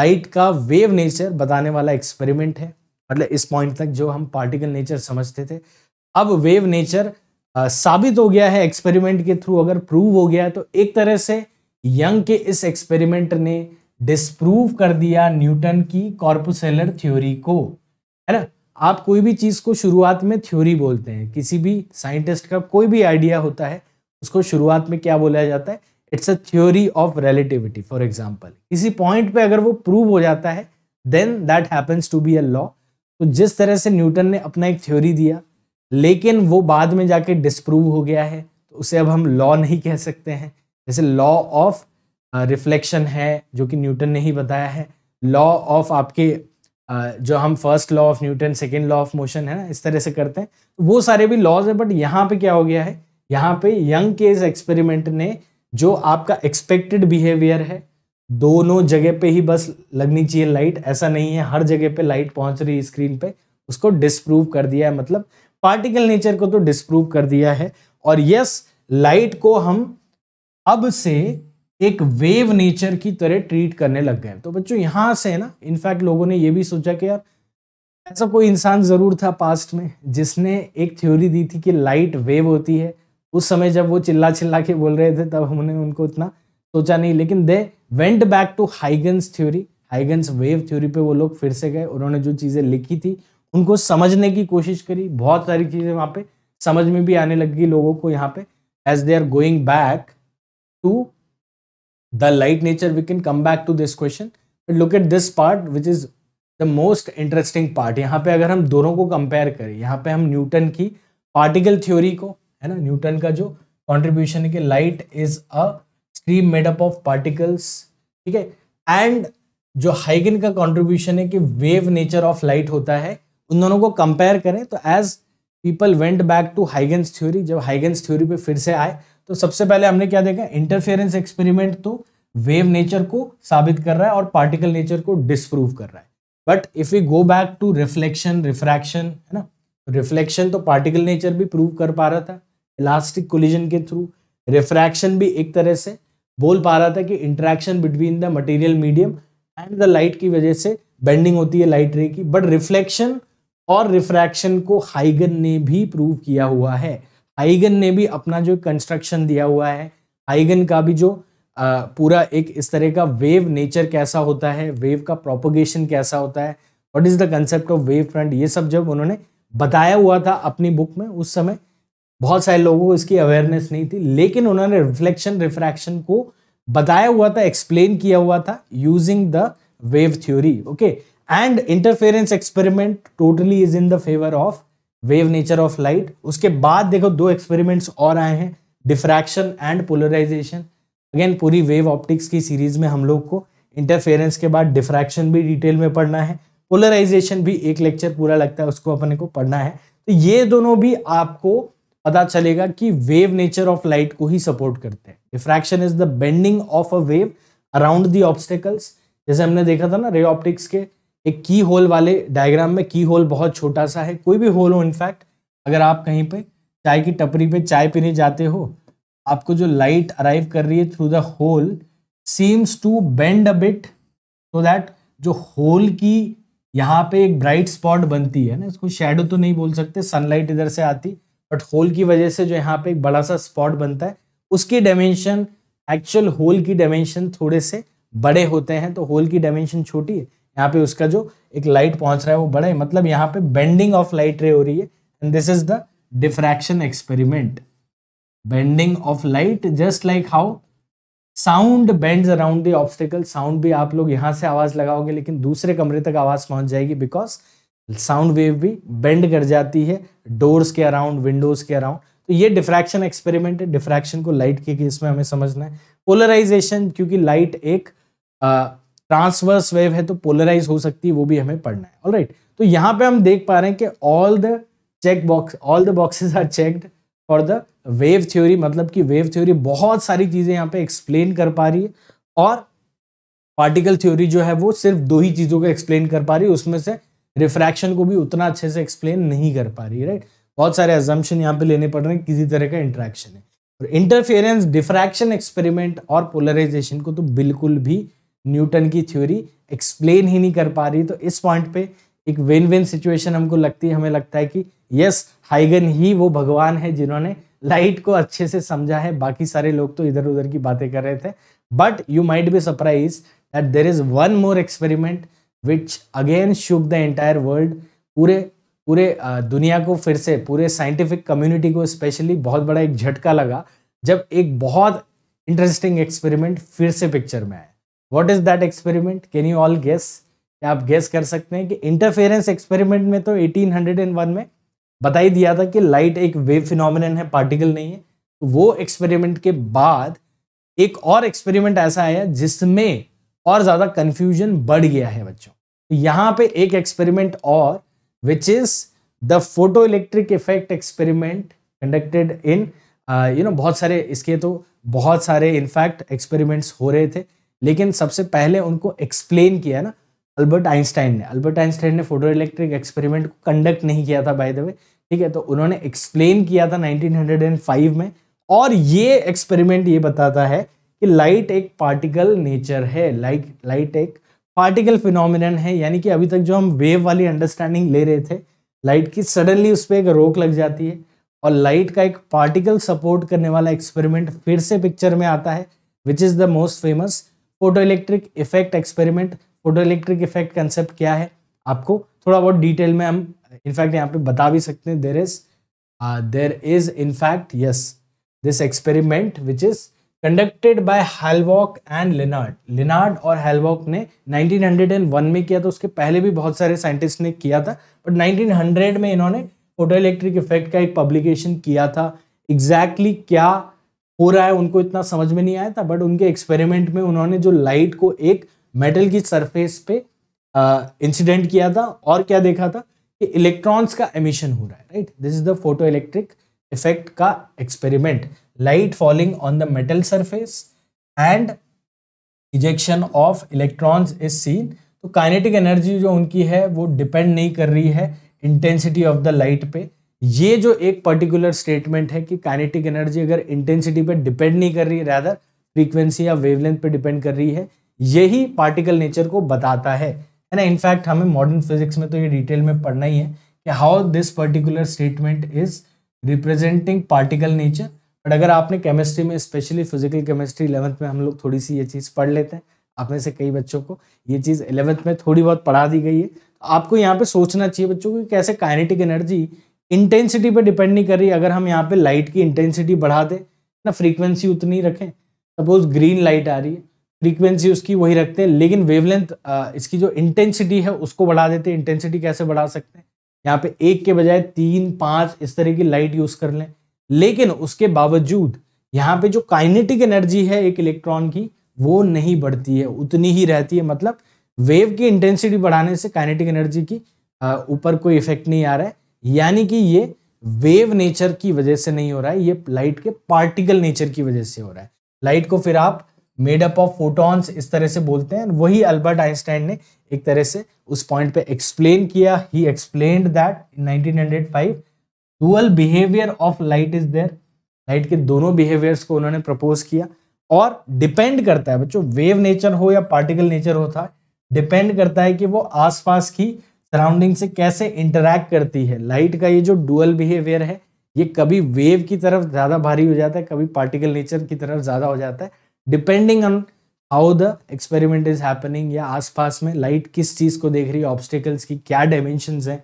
A: लाइट का वेव नेचर बताने वाला एक्सपेरिमेंट है मतलब इस पॉइंट तक जो हम पार्टिकल नेचर समझते थे अब वेव नेचर साबित हो गया है एक्सपेरिमेंट के थ्रू अगर प्रूव हो गया तो एक तरह से यंग के इस एक्सपेरिमेंट ने डिस्प्रूव कर दिया न्यूटन की कॉर्पोसेलर थ्योरी को है ना आप कोई भी चीज़ को शुरुआत में थ्योरी बोलते हैं किसी भी साइंटिस्ट का कोई भी आइडिया होता है उसको शुरुआत में क्या बोला जाता है it's a theory of relativity for example किसी पॉइंट पे अगर वो प्रूव हो जाता है then that happens to be a law तो जिस तरह से न्यूटन ने अपना एक थ्योरी दिया लेकिन वो बाद में जाके डिस्प्रूव हो गया है तो उसे अब हम लॉ नहीं कह सकते हैं जैसे लॉ ऑफ रिफ्लेक्शन है जो कि न्यूटन ने ही बताया है लॉ ऑफ आपके uh, जो हम first law of Newton second law of motion है ना इस तरह से करते हैं वो सारे भी लॉज है बट यहाँ पे क्या हो गया है यहाँ पे यंग के एक्सपेरिमेंट ने जो आपका एक्सपेक्टेड बिहेवियर है दोनों जगह पे ही बस लगनी चाहिए लाइट ऐसा नहीं है हर जगह पे लाइट पहुंच रही है स्क्रीन पे उसको डिसप्रूव कर दिया है मतलब पार्टिकल नेचर को तो डिसप्रूव कर दिया है और यस लाइट को हम अब से एक वेव नेचर की तरह ट्रीट करने लग गए तो बच्चों यहां से है ना इनफैक्ट लोगों ने यह भी सोचा कि यार ऐसा कोई इंसान ज़रूर था पास्ट में जिसने एक थ्योरी दी थी कि लाइट वेव होती है उस समय जब वो चिल्ला चिल्ला के बोल रहे थे तब हमने उनको इतना सोचा नहीं लेकिन they went back to Huygens theory Huygens wave theory पे वो लोग फिर से गए उन्होंने जो चीज़ें लिखी थी उनको समझने की कोशिश करी बहुत सारी चीज़ें वहाँ पे समझ में भी आने लगी लोगों को यहाँ पे as they are going back to the light nature we can come back to this question look at this part which is the most interesting part यहाँ पे अगर हम दोनों को कंपेयर करें यहाँ पे हम न्यूटन की पार्टिकल थ्योरी को है ना न्यूटन का जो कॉन्ट्रीब्यूशन है कि light is a three made up of particles ठीक है एंड जो हाइगन का कॉन्ट्रीब्यूशन है कि वेव नेचर ऑफ लाइट होता है उन दोनों को कंपेयर करें तो as people went back to Huygens theory जब हाइगन्स थ्योरी पे फिर से आए तो सबसे पहले हमने क्या देखा इंटरफेरेंस एक्सपेरिमेंट तो वेव नेचर को साबित कर रहा है और पार्टिकल नेचर को डिसप्रूव कर रहा है but if you go back to reflection refraction है ना रिफ्लेक्शन तो पार्टिकल नेचर भी प्रूव कर पा रहा था इलास्टिक कोलिजन के थ्रू रिफ्रैक्शन भी एक तरह से बोल पा रहा था कि interaction between the material medium and the light की वजह से बेंडिंग होती है लाइट रे की बट रिफ्लेक्शन और रिफ्रैक्शन को हाइगन ने भी प्रूव किया हुआ है हाइगन ने भी अपना जो कंस्ट्रक्शन दिया हुआ है हाइगन का भी जो आ, पूरा एक इस तरह का वेव नेचर कैसा होता है वेव का प्रोपोगेशन कैसा होता है what is the concept of wave front ये सब जब उन्होंने बताया हुआ था अपनी बुक में उस समय बहुत सारे लोगों को इसकी अवेयरनेस नहीं थी लेकिन उन्होंने रिफ्लेक्शन रिफ्रैक्शन को बताया हुआ था एक्सप्लेन किया हुआ था using the wave theory okay and interference experiment totally is in the favour of wave nature of light उसके बाद देखो दो एक्सपेरिमेंट्स और आए हैं डिफ्रैक्शन एंड पोलराइजेशन अगेन पूरी वेव ऑप्टिक्स की सीरीज में हम लोग को इंटरफेरेंस के बाद डिफ्रैक्शन भी डिटेल में पढ़ना है पोलराइजेशन भी एक लेक्चर पूरा लगता है उसको अपने को पढ़ना है तो ये दोनों भी आपको पता चलेगा कि वेव नेचर ऑफ लाइट को ही सपोर्ट करते हैं diffraction is the bending of a wave around the obstacles जैसे हमने देखा था ना रे ऑप्टिक्स के एक की होल वाले डायग्राम में की होल बहुत छोटा सा है कोई भी होल हो इनफैक्ट अगर आप कहीं पे चाय की टपरी पे चाय पीने जाते हो आपको जो लाइट अराइव कर रही है through the hole seems to bend a bit so that जो होल की यहाँ पे एक ब्राइट स्पॉट बनती है ना इसको शेडो तो नहीं बोल सकते सनलाइट इधर से आती बट होल की वजह से जो यहाँ पे एक बड़ा सा स्पॉट बनता है उसकी डायमेंशन एक्चुअल होल की डायमेंशन थोड़े से बड़े होते हैं तो होल की डायमेंशन छोटी है यहाँ पे उसका जो एक लाइट पहुंच रहा है वो बड़ा है मतलब यहाँ पे बेंडिंग ऑफ लाइट रे हो रही है and this is the diffraction experiment bending of light just like how sound bends around the obstacle sound भी आप लोग यहाँ से आवाज लगाओगे लेकिन दूसरे कमरे तक आवाज पहुंच जाएगी बिकॉज साउंड वेव भी बेंड कर जाती है डोर्स के अराउंड विंडोज के अराउंड तो ये डिफ्रैक्शन एक्सपेरिमेंट है डिफ्रैक्शन को लाइट के केस में हमें समझना है पोलराइजेशन क्योंकि लाइट एक ट्रांसवर्स वेव है तो पोलराइज हो सकती है वो भी हमें पढ़ना है ऑलराइट right. तो यहाँ पे हम देख पा रहे हैं कि all the check box all the boxes are checked for the wave theory मतलब कि वेव थ्योरी बहुत सारी चीज़ें यहाँ पे एक्सप्लेन कर पा रही है और पार्टिकल थ्योरी जो है वो सिर्फ दो ही चीज़ों को एक्सप्लेन कर पा रही है उसमें से रिफ्रैक्शन को भी उतना अच्छे से एक्सप्लेन नहीं कर पा रही राइट बहुत सारे एजम्पन यहाँ पे लेने पड़ रहे हैं किसी तरह का इंट्रैक्शन है और इंटरफेरेंस डिफ्रैक्शन एक्सपेरिमेंट और पोलराइजेशन को तो बिल्कुल भी न्यूटन की थ्योरी एक्सप्लेन ही नहीं कर पा रही तो इस पॉइंट पे एक विन विन सिचुएशन हमको लगती है हमें लगता है कि यस हाइगन ही वो भगवान है जिन्होंने लाइट को अच्छे से समझा है बाकी सारे लोग तो इधर उधर की बातें कर रहे थे but you might be surprise that there is one more experiment which again shook the entire world पूरे पूरे दुनिया को फिर से पूरे साइंटिफिक कम्युनिटी को स्पेशली बहुत बड़ा एक झटका लगा जब एक बहुत इंटरेस्टिंग एक्सपेरिमेंट फिर से पिक्चर में आया what is that experiment can you all guess क्या आप गेस कर सकते हैं कि इंटरफेरेंस एक्सपेरिमेंट में तो 1801 में बता ही दिया था कि लाइट एक वेव फिनोमिनन है पार्टिकल नहीं है तो वो एक्सपेरिमेंट के बाद एक और एक्सपेरिमेंट ऐसा आया जिसमें और ज़्यादा कंफ्यूजन बढ़ गया है बच्चों तो यहाँ पे एक एक्सपेरिमेंट और which is the photo electric effect experiment conducted in you know बहुत सारे इसके तो बहुत सारे इनफैक्ट एक्सपेरिमेंट्स हो रहे थे लेकिन सबसे पहले उनको एक्सप्लेन किया ना अल्बर्ट आइंस्टाइन ने अल्बर्ट आइंस्टाइन ने फोटो इलेक्ट्रिक एक्सपेरिमेंट को कंडक्ट नहीं किया था बाय द वे ठीक है तो उन्होंने एक्सप्लेन किया था 1905 में और ये एक्सपेरिमेंट ये बताता है कि लाइट एक पार्टिकल नेचर है लाइट लाइट एक पार्टिकल फिनोमिन है यानी कि अभी तक जो हम वेव वाली अंडरस्टैंडिंग ले रहे थे लाइट की सडनली उस पर एक रोक लग जाती है और लाइट का एक पार्टिकल सपोर्ट करने वाला एक्सपेरिमेंट फिर से पिक्चर में आता है which is the most famous photo electric effect experiment photo electric effect concept क्या है आपको थोड़ा बहुत डिटेल में हम इनफैक्ट यहाँ पे बता भी सकते हैं there is there is in fact yes this experiment which is conducted by Hallwachs and Lenard Lenard और हेलवॉक ने 1901 में किया था उसके पहले भी बहुत सारे साइंटिस्ट ने किया था बट 1900 में इन्होंने फोटो इलेक्ट्रिक इफेक्ट का एक पब्लिकेशन किया था एग्जैक्टली exactly क्या हो रहा है उनको इतना समझ में नहीं आया था बट उनके एक्सपेरिमेंट में उन्होंने जो लाइट को एक मेटल की सरफेस पे इंसिडेंट किया था और क्या देखा था कि इलेक्ट्रॉन्स का एमिशन हो रहा है right this is the photo electric effect का experiment light falling on the metal surface and ejection of electrons is seen तो काइनेटिक एनर्जी जो उनकी है वो डिपेंड नहीं कर रही है इंटेंसिटी ऑफ द लाइट पे ये जो एक पर्टिकुलर स्टेटमेंट है कि काइनेटिक एनर्जी अगर इंटेंसिटी पे डिपेंड नहीं कर रही रैदर फ्रीक्वेंसी या वेवलेंथ पे डिपेंड कर रही है यही पार्टिकल नेचर को बताता है है ना इनफैक्ट हमें मॉडर्न फिजिक्स में तो ये डिटेल में पढ़ना ही है कि how this particular statement is representing particle nature but अगर आपने केमिस्ट्री में स्पेशली फिजिकल केमिस्ट्री इलेवंथ में हम लोग थोड़ी सी ये चीज़ पढ़ लेते हैं आप में से कई बच्चों को ये चीज़ इलेवंथ में थोड़ी बहुत पढ़ा दी गई है आपको यहाँ पे सोचना चाहिए बच्चों को कैसे काइनेटिक एनर्जी इंटेंसिटी पे डिपेंड नहीं कर रही अगर हम यहाँ पे लाइट की इंटेंसिटी बढ़ा दें ना फ्रीक्वेंसी उतनी रखें सपोज ग्रीन लाइट आ रही है फ्रीक्वेंसी उसकी वही रखते हैं लेकिन वेवलेंथ इसकी जो इंटेंसिटी है उसको बढ़ा देते हैं इंटेंसिटी कैसे बढ़ा सकते हैं यहाँ पे एक के बजाय तीन पाँच इस तरह की लाइट यूज़ कर लें लेकिन उसके बावजूद यहाँ पे जो काइनेटिक एनर्जी है एक इलेक्ट्रॉन की वो नहीं बढ़ती है उतनी ही रहती है मतलब वेव की इंटेंसिटी बढ़ाने से काइनेटिक एनर्जी की ऊपर कोई इफेक्ट नहीं आ रहा है यानी कि ये वेव नेचर की वजह से नहीं हो रहा है ये लाइट के पार्टिकल नेचर की वजह से हो रहा है लाइट को फिर आप मेडअप ऑफ फोटॉन्स इस तरह से बोलते हैं वही अल्बर्ट आइंस्टाइन ने एक तरह से उस पॉइंट पे एक्सप्लेन किया ही explain that in five dual behaviour of light is there light के दोनों बिहेवियर्स को उन्होंने प्रपोज किया और डिपेंड करता है बच्चों वेव नेचर हो या पार्टिकल नेचर होता डिपेंड करता है कि वो आसपास की सराउंडिंग से कैसे इंटरैक्ट करती है लाइट का ये जो डुअल बिहेवियर है ये कभी वेव की तरफ ज़्यादा भारी हो जाता है कभी पार्टिकल नेचर की तरफ ज़्यादा हो जाता है depending on how the experiment is happening या आसपास में लाइट किस चीज़ को देख रही है ऑब्स्टिकल्स की क्या डायमेंशन हैं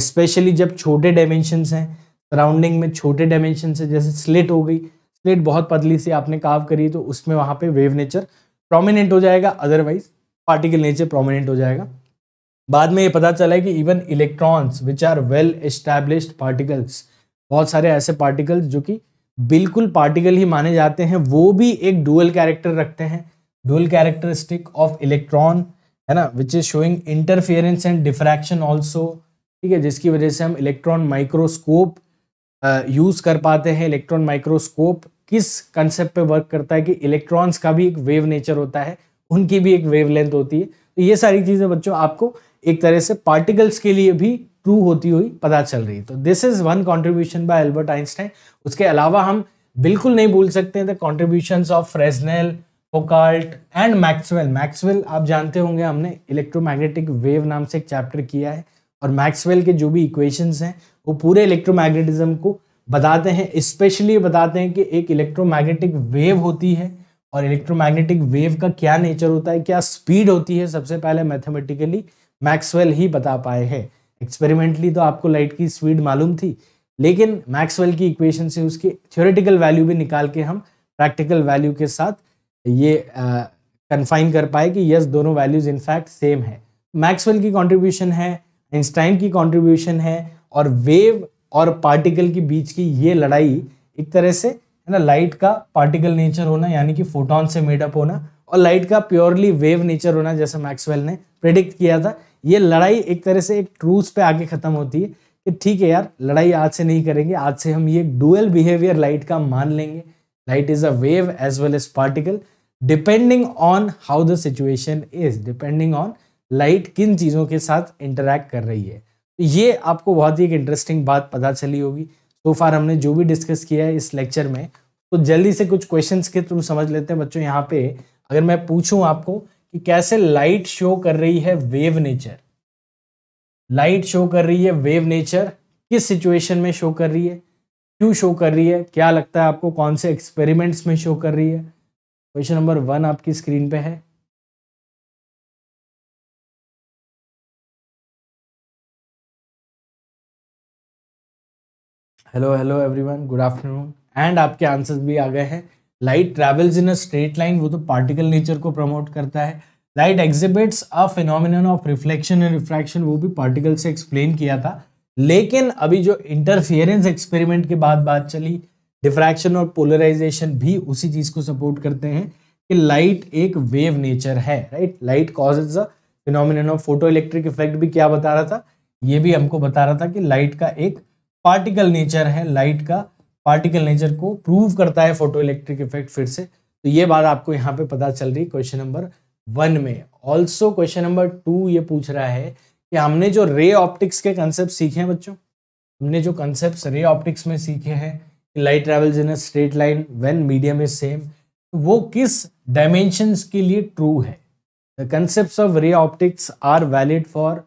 A: स्पेशली जब छोटे डायमेंशन हैं सराउंडिंग में छोटे डायमेंशन है जैसे स्लेट हो गई स्लेट बहुत पतली सी आपने काव करी तो उसमें वहाँ पे वेव नेचर प्रोमिनेंट हो जाएगा अदरवाइज पार्टिकल नेचर प्रोमिनेंट हो जाएगा बाद में ये पता चला है कि even electrons which are well established particles बहुत सारे ऐसे पार्टिकल्स जो कि बिल्कुल पार्टिकल ही माने जाते हैं वो भी एक डुअल कैरेक्टर रखते हैं डुअल कैरेक्टरिस्टिक ऑफ इलेक्ट्रॉन है ना which is showing interference and diffraction also ठीक है जिसकी वजह से हम इलेक्ट्रॉन माइक्रोस्कोप यूज़ कर पाते हैं इलेक्ट्रॉन माइक्रोस्कोप किस कंसेप्ट पे वर्क करता है कि इलेक्ट्रॉन्स का भी एक वेव नेचर होता है उनकी भी एक वेवलेंथ होती है तो ये सारी चीज़ें बच्चों आपको एक तरह से पार्टिकल्स के लिए भी ट्रू होती हुई पता चल रही तो this is one contribution by Albert Einstein उसके अलावा हम बिल्कुल नहीं भूल सकते हैं the contribution of Fresnel Foucault and Maxwell Maxwell आप जानते होंगे हमने इलेक्ट्रोमैग्नेटिक वेव नाम से एक चैप्टर किया है और मैक्सवेल के जो भी इक्वेशंस हैं वो पूरे इलेक्ट्रोमैग्नेटिज्म को बताते हैं स्पेशली बताते हैं कि एक इलेक्ट्रोमैग्नेटिक वेव होती है और इलेक्ट्रोमैग्नेटिक वेव का क्या नेचर होता है क्या स्पीड होती है सबसे पहले मैथमेटिकली मैक्सवेल ही बता पाए हैं एक्सपेरिमेंटली तो आपको लाइट की स्पीड मालूम थी लेकिन मैक्सवेल की इक्वेशन से उसकी थ्योरेटिकल वैल्यू भी निकाल के हम प्रैक्टिकल वैल्यू के साथ ये कन्फाइन कर पाए कि यस दोनों वैल्यूज इनफैक्ट सेम है मैक्सवेल की कॉन्ट्रीब्यूशन है आइंस्टाइन की कॉन्ट्रीब्यूशन है और वेव और पार्टिकल के बीच की ये लड़ाई एक तरह से है ना लाइट का पार्टिकल नेचर होना यानी कि फोटोन से मेडअप होना और लाइट का प्योरली वेव नेचर होना जैसे मैक्सवेल ने प्रेडिक्ट किया था ये लड़ाई एक तरह से एक ट्रूथ पे आके ख़त्म होती है कि ठीक है यार लड़ाई आज से नहीं करेंगे आज से हम ये डुअल बिहेवियर लाइट का मान लेंगे light is a wave as well as particle depending on how the situation is depending on light किन चीज़ों के साथ इंटरेक्ट कर रही है तो ये आपको बहुत ही एक इंटरेस्टिंग बात पता चली होगी सो तो फार हमने जो भी डिस्कस किया है इस लेक्चर में तो जल्दी से कुछ क्वेश्चंस के थ्रू समझ लेते हैं बच्चों यहाँ पे अगर मैं पूछूं आपको कि कैसे लाइट शो कर रही है वेव नेचर लाइट शो कर रही है वेव नेचर किस सिचुएशन में शो कर रही है क्यों शो कर रही है क्या लगता है आपको कौन से एक्सपेरिमेंट्स में शो कर रही है क्वेश्चन नंबर वन आपकी स्क्रीन पे है hello hello everyone good afternoon and आपके आंसर्स भी आ गए हैं light travels in a straight line वो तो पार्टिकल नेचर को प्रमोट करता है light exhibits a phenomenon of reflection and refraction वो भी पार्टिकल से एक्सप्लेन किया था लेकिन अभी जो इंटरफियरेंस एक्सपेरिमेंट के बाद बात चली डिफ्रैक्शन और पोलराइजेशन भी उसी चीज़ को सपोर्ट करते हैं कि लाइट एक वेव नेचर है right light causes a phenomenon of photo electric effect भी क्या बता रहा था ये भी हमको बता रहा था कि लाइट का एक पार्टिकल नेचर है लाइट का पार्टिकल नेचर को प्रूव करता है फोटो इलेक्ट्रिक इफेक्ट फिर से तो ये बात आपको यहाँ पे पता चल रही क्वेश्चन नंबर वन में ऑल्सो क्वेश्चन नंबर टू ये पूछ रहा है कि हमने जो रे ऑप्टिक्स के कंसेप्ट सीखे हैं बच्चों हमने जो कंसेप्ट रे ऑप्टिक्स में सीखे हैं light travels in a straight line when medium is same वो किस डायमेंशन के लिए ट्रू है the concept of ray optics are valid for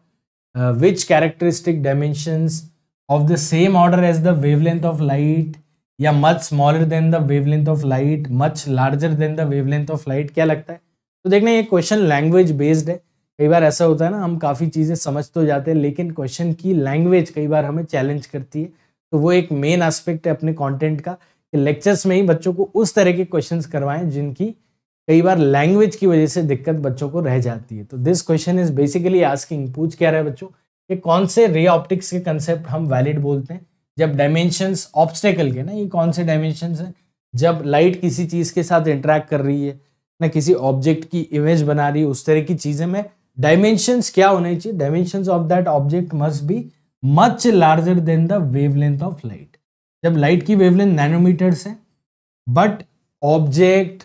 A: which characteristic dimensions of the same order as the wavelength of light या much smaller than the wavelength of light much larger than the wavelength of light क्या लगता है तो देखने ये question language based है कई बार ऐसा होता है ना हम काफ़ी चीज़ें समझ तो जाते हैं लेकिन क्वेश्चन की लैंग्वेज कई बार हमें चैलेंज करती है तो वो एक मेन एस्पेक्ट है अपने कंटेंट का कि लेक्चर्स में ही बच्चों को उस तरह के क्वेश्चंस करवाएं जिनकी कई बार लैंग्वेज की वजह से दिक्कत बच्चों को रह जाती है तो this question is basically asking पूछ क्या रहा है बच्चों कि कौन से रे ऑप्टिक्स के कंसेप्ट हम वैलिड बोलते हैं जब डायमेंशंस ऑब्स्टेकल के ना ये कौन से डायमेंशंस हैं जब लाइट किसी चीज़ के साथ इंटरेक्ट कर रही है ना किसी ऑब्जेक्ट की इमेज बना रही है उस तरह की चीज़ें में डायमेंशंस क्या होने चाहिए dimensions of that object must be much larger than the wavelength of light जब लाइट की लेंथ नैनोमीटर्स है बट ऑब्जेक्ट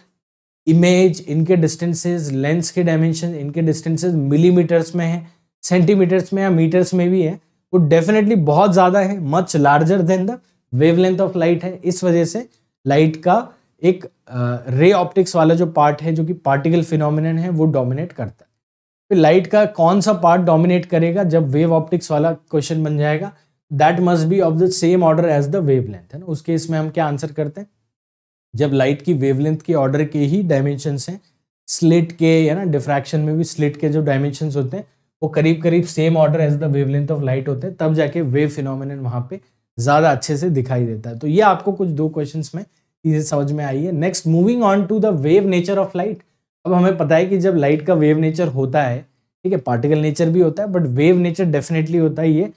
A: इमेज इनके डिस्टेंसेज लेंस के डायमेंशन इनके डिस्टेंसेज मिलीमीटर्स में है सेंटीमीटर्स में या मीटर्स में भी है वो डेफिनेटली बहुत ज़्यादा है much larger than the wavelength of light है इस वजह से लाइट का एक रे uh, ऑप्टिक्स वाला जो पार्ट है जो कि पार्टिकल फिनोमिन है वो डोमिनेट करता है फिर लाइट का कौन सा पार्ट डोमिनेट करेगा जब वेव ऑप्टिक्स वाला क्वेश्चन बन जाएगा that must be of the same order as the wavelength है ना उसके इसमें हम क्या आंसर करते हैं जब लाइट की वेवलेंथ के ऑर्डर के ही डायमेंशन हैं स्लिट के या ना डिफ्रैक्शन में भी स्लिट के जो डायमेंशन होते हैं वो करीब करीब same order as the wavelength of light होते हैं तब जाके वेव फिनोमिन वहाँ पे ज़्यादा अच्छे से दिखाई देता है तो ये आपको कुछ दो क्वेश्चन में चीज़ें समझ में आई है next moving on to the wave nature of light अब हमें पता है कि जब लाइट का वेव नेचर होता है ठीक है पार्टिकल नेचर भी होता है बट वेव नेचर डेफिनेटली होता है ये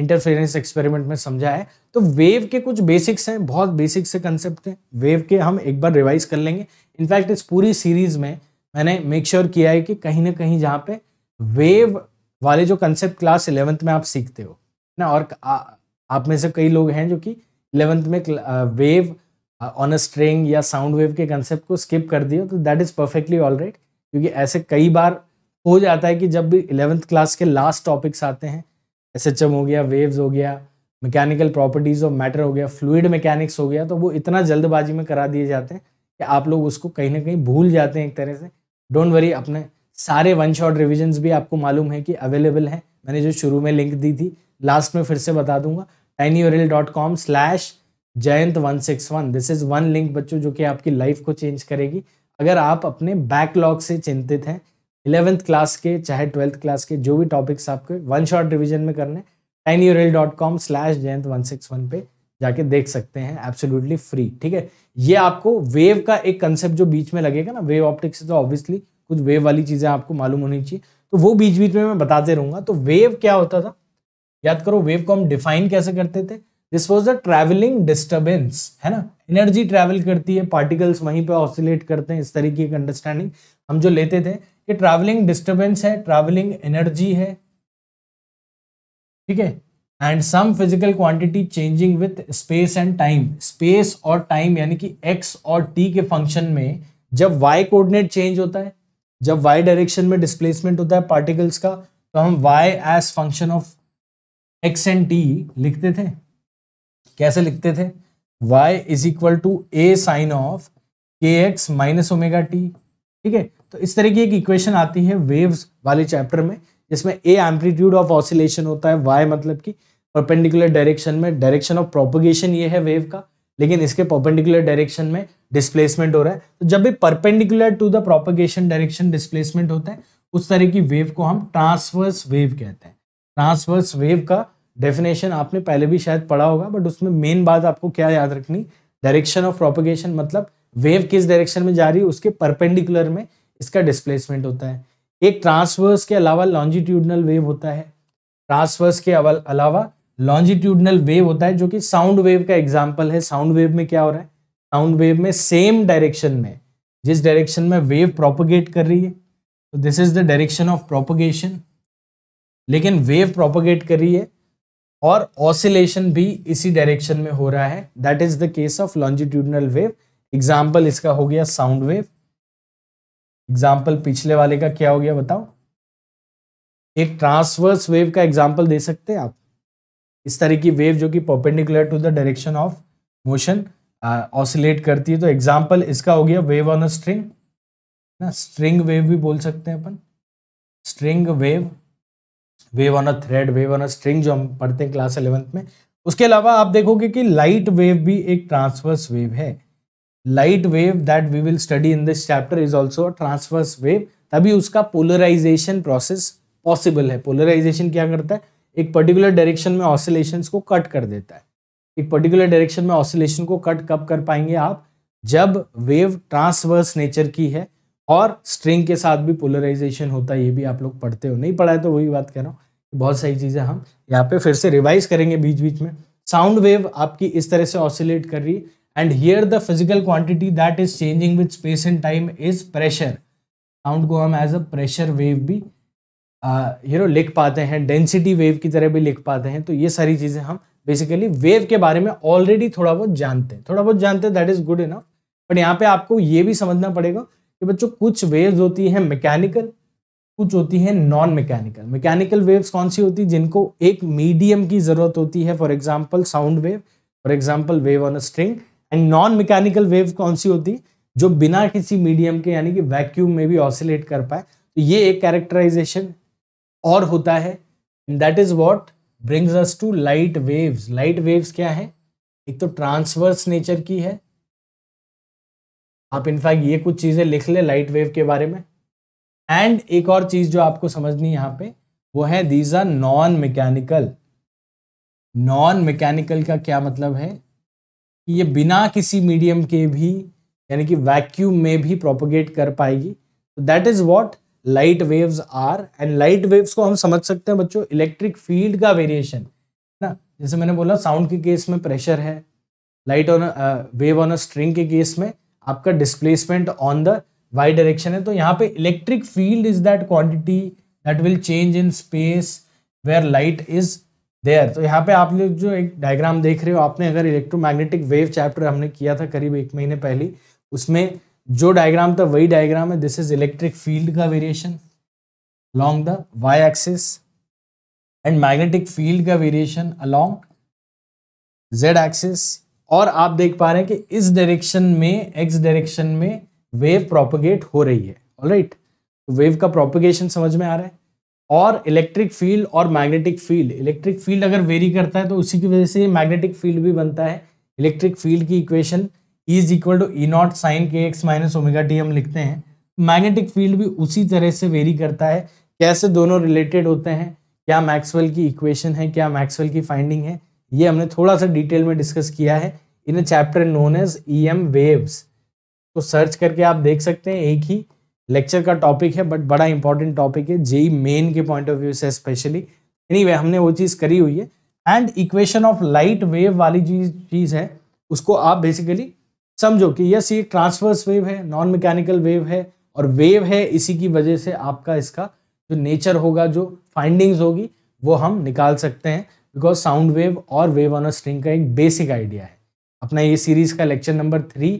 A: इंटरफेरेंस एक्सपेरिमेंट में समझा है तो वेव के कुछ बेसिक्स हैं बहुत बेसिक से कंसेप्ट हैं वेव के हम एक बार रिवाइज कर लेंगे इनफैक्ट इस पूरी सीरीज में मैंने मेक श्योर sure किया है कि कहीं ना कहीं जहाँ पे वेव वाले जो कंसेप्ट क्लास इलेवेंथ में आप सीखते हो ना और आ, आप में से कई लोग हैं जो कि इलेवेंथ में वेव ऑन अ स्ट्रिंग या साउंड वेव के कंसेप्ट को स्किप कर दियो तो that is perfectly all right क्योंकि ऐसे कई बार हो जाता है कि जब भी इलेवेंथ क्लास के लास्ट टॉपिक्स आते हैं एस एच एम हो गया वेव्स हो गया मैकेनिकल प्रॉपर्टीज़ ऑफ मैटर हो गया फ्लूड मैकेनिक्स हो गया तो वो इतना जल्दबाजी में करा दिए जाते हैं कि आप लोग उसको कहीं ना कहीं भूल जाते हैं एक तरह से डोंट वरी अपने सारे वन शॉट रिविजन्स भी आपको मालूम है कि अवेलेबल हैं मैंने जो शुरू में लिंक दी थी लास्ट में फिर से बता दूंगा tiny dot com slash Jayant one six one this is one link बच्चों जो कि आपकी लाइफ को चेंज करेगी अगर आप अपने बैकलॉग से चिंतित हैं इलेवेंथ क्लास के चाहे ट्वेल्थ क्लास के जो भी टॉपिक्स आपके वन शॉट रिविजन में करने tiny dot com slash Jayant one six one पे जाके देख सकते हैं एब्सोल्यूटली फ्री ठीक है ये आपको वेव का एक कंसेप्ट जो बीच में लगेगा ना वेव ऑप्टिक्स तो ऑब्वियसली कुछ वेव वाली चीज़ें आपको मालूम होनी चाहिए तो वो बीच बीच में मैं बताते रहूंगा तो वेव क्या होता था याद करो वेव को हम डिफाइन कैसे करते थे this was a travelling disturbance है ना एनर्जी ट्रेवल करती है पार्टिकल्स वहीं पर ऑसिलेट करते हैं इस तरीके की अंडरस्टैंडिंग हम जो लेते थे कि ट्रैवलिंग डिस्टर्बेंस है ट्रैवलिंग एनर्जी है ठीक है and some physical quantity changing with space and time space और टाइम यानी कि एक्स और टी के फंक्शन में जब वाई कोऑर्डिनेट चेंज होता है जब y डायरेक्शन में डिस्प्लेसमेंट होता है पार्टिकल्स का तो हम y as function of x and t लिखते थे कैसे लिखते थे y is equal to A sine of k x minus omega t ठीक है तो इस तरह की एक इक्वेशन आती है वेव्स वाले चैप्टर में जिसमें ए एम्पलीट्यूड ऑफ ऑसिलेशन होता है वाई मतलब कि परपेंडिकुलर डायरेक्शन में डायरेक्शन ऑफ प्रोपोगेशन ये है वेव का लेकिन इसके परपेंडिकुलर डायरेक्शन में डिस्प्लेसमेंट हो रहा है तो जब भी perpendicular to the propagation direction displacement होता है उस तरह की वेव को हम ट्रांसवर्स वेव कहते हैं ट्रांसवर्स वेव का डेफिनेशन आपने पहले भी शायद पढ़ा होगा बट उसमें मेन बात आपको क्या याद रखनी डायरेक्शन ऑफ प्रोपोगेशन मतलब वेव किस डायरेक्शन में जा रही है उसके परपेंडिकुलर में इसका डिस्प्लेसमेंट होता है एक ट्रांसवर्स के अलावा लॉन्जिट्यूडनल वेव होता है ट्रांसवर्स के अलावा लॉन्जिट्यूडनल वेव होता है जो कि साउंड वेव का एग्जाम्पल है साउंड वेव में क्या हो रहा है साउंड वेव में सेम डायरेक्शन में जिस डायरेक्शन में वेव प्रोपोगेट कर रही है तो this is the direction of propagation लेकिन वेव प्रोपोगेट कर रही है और ऑसिलेशन भी इसी डायरेक्शन में हो रहा है that is the case of longitudinal wave example इसका हो गया साउंड वेव एग्जाम्पल पिछले वाले का क्या हो गया बताओ एक ट्रांसवर्स वेव का एग्जाम्पल दे सकते हैं आप इस तरह की वेव जो कि perpendicular to the direction of motion oscillate करती है तो एग्जाम्पल इसका हो गया वेव ऑन अ स्ट्रिंग ना स्ट्रिंग वेव भी बोल सकते हैं अपन string wave wave on a thread wave on a string जो हम पढ़ते हैं क्लास इलेवंथ में उसके अलावा आप देखोगे कि लाइट वेव भी एक ट्रांसवर्स वेव है light wave that we will study in this chapter is also transverse wave तभी उसका पोलराइजेशन प्रोसेस पॉसिबल है पोलराइजेशन क्या करता है एक पर्टिकुलर डायरेक्शन में ऑसिलेशंस को कट कर देता है एक पर्टिकुलर डायरेक्शन में ऑसिलेशन को कट कब कर पाएंगे आप जब वेव ट्रांसवर्स नेचर की है और स्ट्रिंग के साथ भी पोलराइजेशन होता है ये भी आप लोग पढ़ते हो नहीं पढ़ा है तो वही बात कह रहा हूँ बहुत सारी चीज़ें हम यहाँ पे फिर से रिवाइज करेंगे बीच बीच में साउंड वेव आपकी इस तरह से ऑसिलेट कर रही है and here the physical quantity that is changing with space and time is pressure sound को हम एज अ प्रेशर वेव भी यू नो लिख पाते हैं डेंसिटी वेव की तरह भी लिख पाते हैं तो ये सारी चीज़ें हम बेसिकली वेव के बारे में ऑलरेडी थोड़ा बहुत जानते हैं थोड़ा बहुत जानते हैं that is good enough but यहाँ पे आपको ये भी समझना पड़ेगा कि बच्चों कुछ वेव्स होती हैं मैकेनिकल कुछ होती है नॉन मैकेनिकल मैकेनिकल वेव्स कौन सी होती जिनको एक मीडियम की ज़रूरत होती है for example sound wave for example wave on a string and non mechanical wave कौन सी होती जो बिना किसी मीडियम के यानी कि वैक्यूम में भी ऑसिलेट कर पाए तो ये एक कैरेक्टराइजेशन और होता है that is what brings us to light waves light waves क्या है एक तो ट्रांसवर्स नेचर की है आप इनफैक्ट ये कुछ चीज़ें लिख ले लाइट वेव के बारे में एंड एक और चीज़ जो आपको समझनी यहां पे वो है these are non mechanical non mechanical का क्या मतलब है कि ये बिना किसी मीडियम के भी यानी कि वैक्यूम में भी प्रोपोगेट कर पाएगी that is what light waves are and light waves को हम समझ सकते हैं बच्चों इलेक्ट्रिक फील्ड का वेरिएशन ना जैसे मैंने बोला साउंड के केस में प्रेशर है light on wave on a string के केस में आपका displacement on the y direction है तो यहाँ पे electric field is that quantity that will change in space where light is there तो यहाँ पे आप लोग जो एक डायग्राम देख रहे हो आपने अगर इलेक्ट्रोमैग्नेटिक वेव चैप्टर हमने किया था करीब एक महीने पहले उसमें जो डायग्राम था वही डायग्राम है दिस इज इलेक्ट्रिक फील्ड का variation along the Y axis and magnetic field का वेरिएशन अलोंग जेड एक्सिस और आप देख पा रहे हैं कि इस डायरेक्शन में एक्स डायरेक्शन में वेव प्रोपोगेट हो रही है ऑलराइट right? तो वेव का प्रोपोगेशन समझ में आ रहा है और इलेक्ट्रिक फील्ड और मैग्नेटिक फील्ड इलेक्ट्रिक फील्ड अगर वेरी करता है तो उसी की वजह से मैग्नेटिक फील्ड भी बनता है इलेक्ट्रिक फील्ड की equation is equal to E naught sine के एक्स माइनस ओमेगा टी हम लिखते हैं मैग्नेटिक फील्ड भी उसी तरह से वेरी करता है कैसे दोनों रिलेटेड होते हैं क्या मैक्सवेल की इक्वेशन है क्या मैक्सवेल की फाइंडिंग है ये हमने थोड़ा सा डिटेल में डिस्कस किया है in chapter known as E M waves तो सर्च करके आप देख सकते हैं एक ही लेक्चर का टॉपिक है बट बड़ा इंपॉर्टेंट टॉपिक है जेई मेन e के पॉइंट ऑफ व्यू से स्पेशली एनी anyway, हमने वो चीज़ करी हुई है and equation of light wave वाली चीज चीज़ है उसको आप बेसिकली समझो कि यस ये ट्रांसवर्स वेव है नॉन मैकेनिकल वेव है और वेव है इसी की वजह से आपका इसका जो नेचर होगा जो फाइंडिंग्स होगी वो हम निकाल सकते हैं बिकॉज साउंड वेव और वेव ऑन अ स्ट्रिंग का एक बेसिक आइडिया है अपना ये सीरीज का लेक्चर नंबर थ्री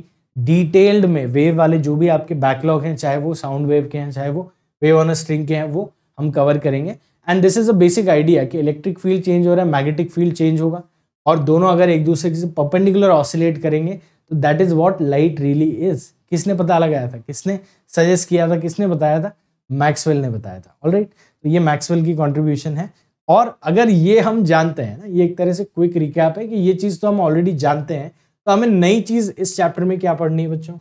A: डिटेल्ड में वेव वाले जो भी आपके बैकलॉग हैं चाहे वो साउंड वेव के हैं चाहे वो वेव ऑन अ स्ट्रिंग के हैं वो हम कवर करेंगे and this is a basic idea कि इलेक्ट्रिक फील्ड चेंज हो रहा है मैग्नेटिक फील्ड चेंज होगा और दोनों अगर एक दूसरे के परपेंडिकुलर ऑसिलेट करेंगे तो that is what light really is किसने पता लगाया था किसने सजेस्ट किया था किसने बताया था मैक्सवेल ने बताया था ऑल right? तो ये मैक्सवेल की कॉन्ट्रीब्यूशन है और अगर ये हम जानते हैं ना ये एक तरह से क्विक रिकैप है कि ये चीज़ तो हम ऑलरेडी जानते हैं तो हमें नई चीज़ इस चैप्टर में क्या पढ़नी है बच्चों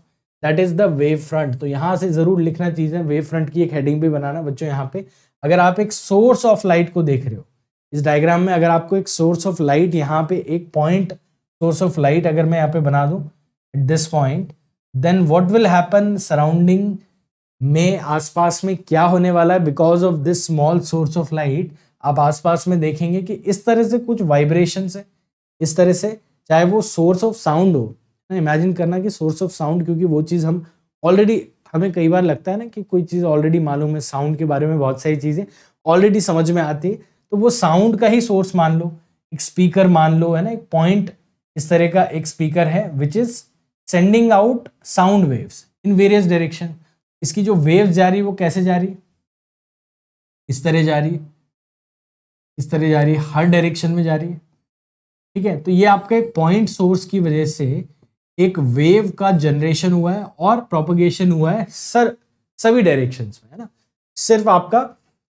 A: that is the wave front तो यहाँ से ज़रूर लिखना चीज है वेव फ्रंट की एक हेडिंग भी बनाना बच्चों यहाँ पे अगर आप एक सोर्स ऑफ लाइट को देख रहे हो इस डायग्राम में अगर आपको एक सोर्स ऑफ लाइट यहाँ पे एक पॉइंट सोर्स ऑफ लाइट अगर मैं यहाँ पे बना दू at this point then what will happen surrounding में आसपास में क्या होने वाला है because of this small source of light आप आसपास में देखेंगे कि इस तरह से कुछ वाइब्रेशन है इस तरह से चाहे वो सोर्स ऑफ साउंड हो ना इमेजिन करना कि सोर्स ऑफ साउंड क्योंकि वो चीज़ हम ऑलरेडी हमें कई बार लगता है ना कि कोई चीज़ ऑलरेडी मालूम है साउंड के बारे में बहुत सारी चीज़ें ऑलरेडी समझ में आती है तो वो साउंड का ही सोर्स मान लो एक स्पीकर मान लो है ना एक पॉइंट इस तरह का एक स्पीकर है which is sending out sound waves in various direction इसकी जो वेव्स जा रही है वो कैसे जा रही इस तरह जा रही इस तरह जा रही हर डायरेक्शन में जा रही है ठीक है तो ये आपका एक पॉइंट सोर्स की वजह से एक वेव का जनरेशन हुआ है और प्रोपोगेशन हुआ है सर सभी डायरेक्शंस में है ना सिर्फ आपका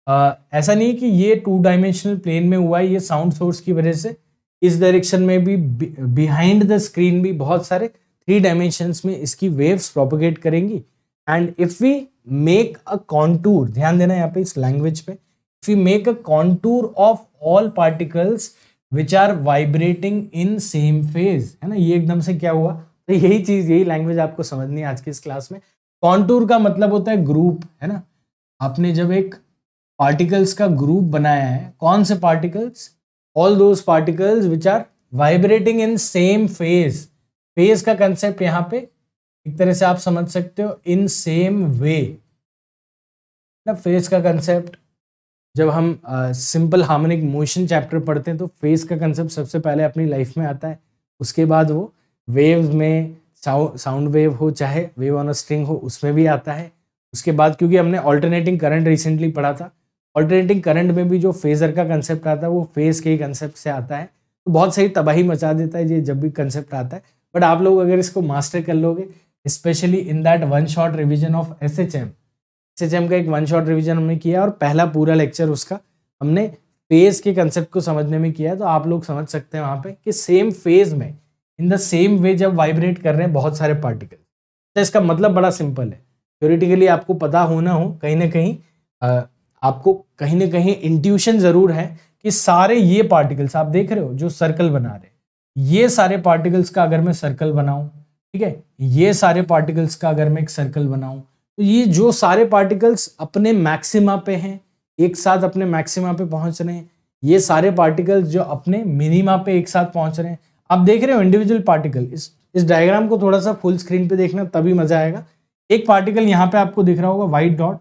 A: आ, ऐसा नहीं कि ये टू डायमेंशनल प्लेन में हुआ है ये साउंड सोर्स की वजह से इस डायरेक्शन में भी बिहाइंड द स्क्रीन भी बहुत सारे थ्री डायमेंशंस में इसकी वेव्स प्रोपोगेट करेंगी and if we make a contour ध्यान देना यहाँ पे इस लैंग्वेज पे if you make a contour of all particles which are vibrating in same phase है ना ये एकदम से क्या हुआ तो यही चीज यही लैंग्वेज आपको समझनी है आज की इस क्लास में कॉन्टूर का मतलब होता है ग्रुप है ना आपने जब एक पार्टिकल्स का ग्रुप बनाया है कौन से particles all those particles which are vibrating in same phase phase का कंसेप्ट यहाँ पे एक तरह से आप समझ सकते हो इन सेम वे ना फेज का कंसेप्ट जब हम सिंपल हार्मोनिक मोशन चैप्टर पढ़ते हैं तो फेज का कंसेप्ट सबसे पहले अपनी लाइफ में आता है उसके बाद वो वेव्स में साउंड वेव हो चाहे वेव ऑन अ स्ट्रिंग हो उसमें भी आता है उसके बाद क्योंकि हमने ऑल्टरनेटिंग करंट रिसेंटली पढ़ा था ऑल्टरनेटिंग करंट में भी जो फेजर का कंसेप्ट आता है वो फेज के ही कंसेप्ट से आता है तो बहुत सही तबाही मचा देता है ये जब भी कंसेप्ट आता है बट आप लोग अगर इसको मास्टर कर लोगे specially in that one shot revision of S H M S H M का एक वन शॉट रिविजन हमने किया और पहला पूरा लेक्चर उसका हमने फेज के कंसेप्ट को समझने में किया है तो आप लोग समझ सकते हैं वहाँ पे कि सेम फेज में इन द सेम वे जब वाइब्रेट कर रहे हैं बहुत सारे पार्टिकल तो इसका मतलब बड़ा सिंपल है थ्योरिटिकली आपको पता होना हो कहीं ना कहीं आपको कहीं ना कहीं इंट्यूशन ज़रूर है कि सारे ये पार्टिकल्स आप देख रहे हो जो सर्कल बना रहे हैं ये सारे पार्टिकल्स का अगर मैं सर्कल बनाऊं ठीक है ये सारे पार्टिकल्स का अगर मैं एक सर्कल बनाऊं तो ये जो सारे पार्टिकल्स अपने मैक्सिमा पे हैं एक साथ अपने मैक्सिमा पे पहुंच रहे हैं ये सारे पार्टिकल्स जो अपने मिनिमा पे एक साथ पहुंच रहे हैं आप देख रहे हो इंडिविजुअल पार्टिकल इस इस डायग्राम को थोड़ा सा फुल स्क्रीन पे देखना तभी मजा आएगा एक पार्टिकल यहाँ पे आपको दिख रहा होगा white dot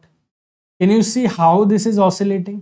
A: can you see how this is oscillating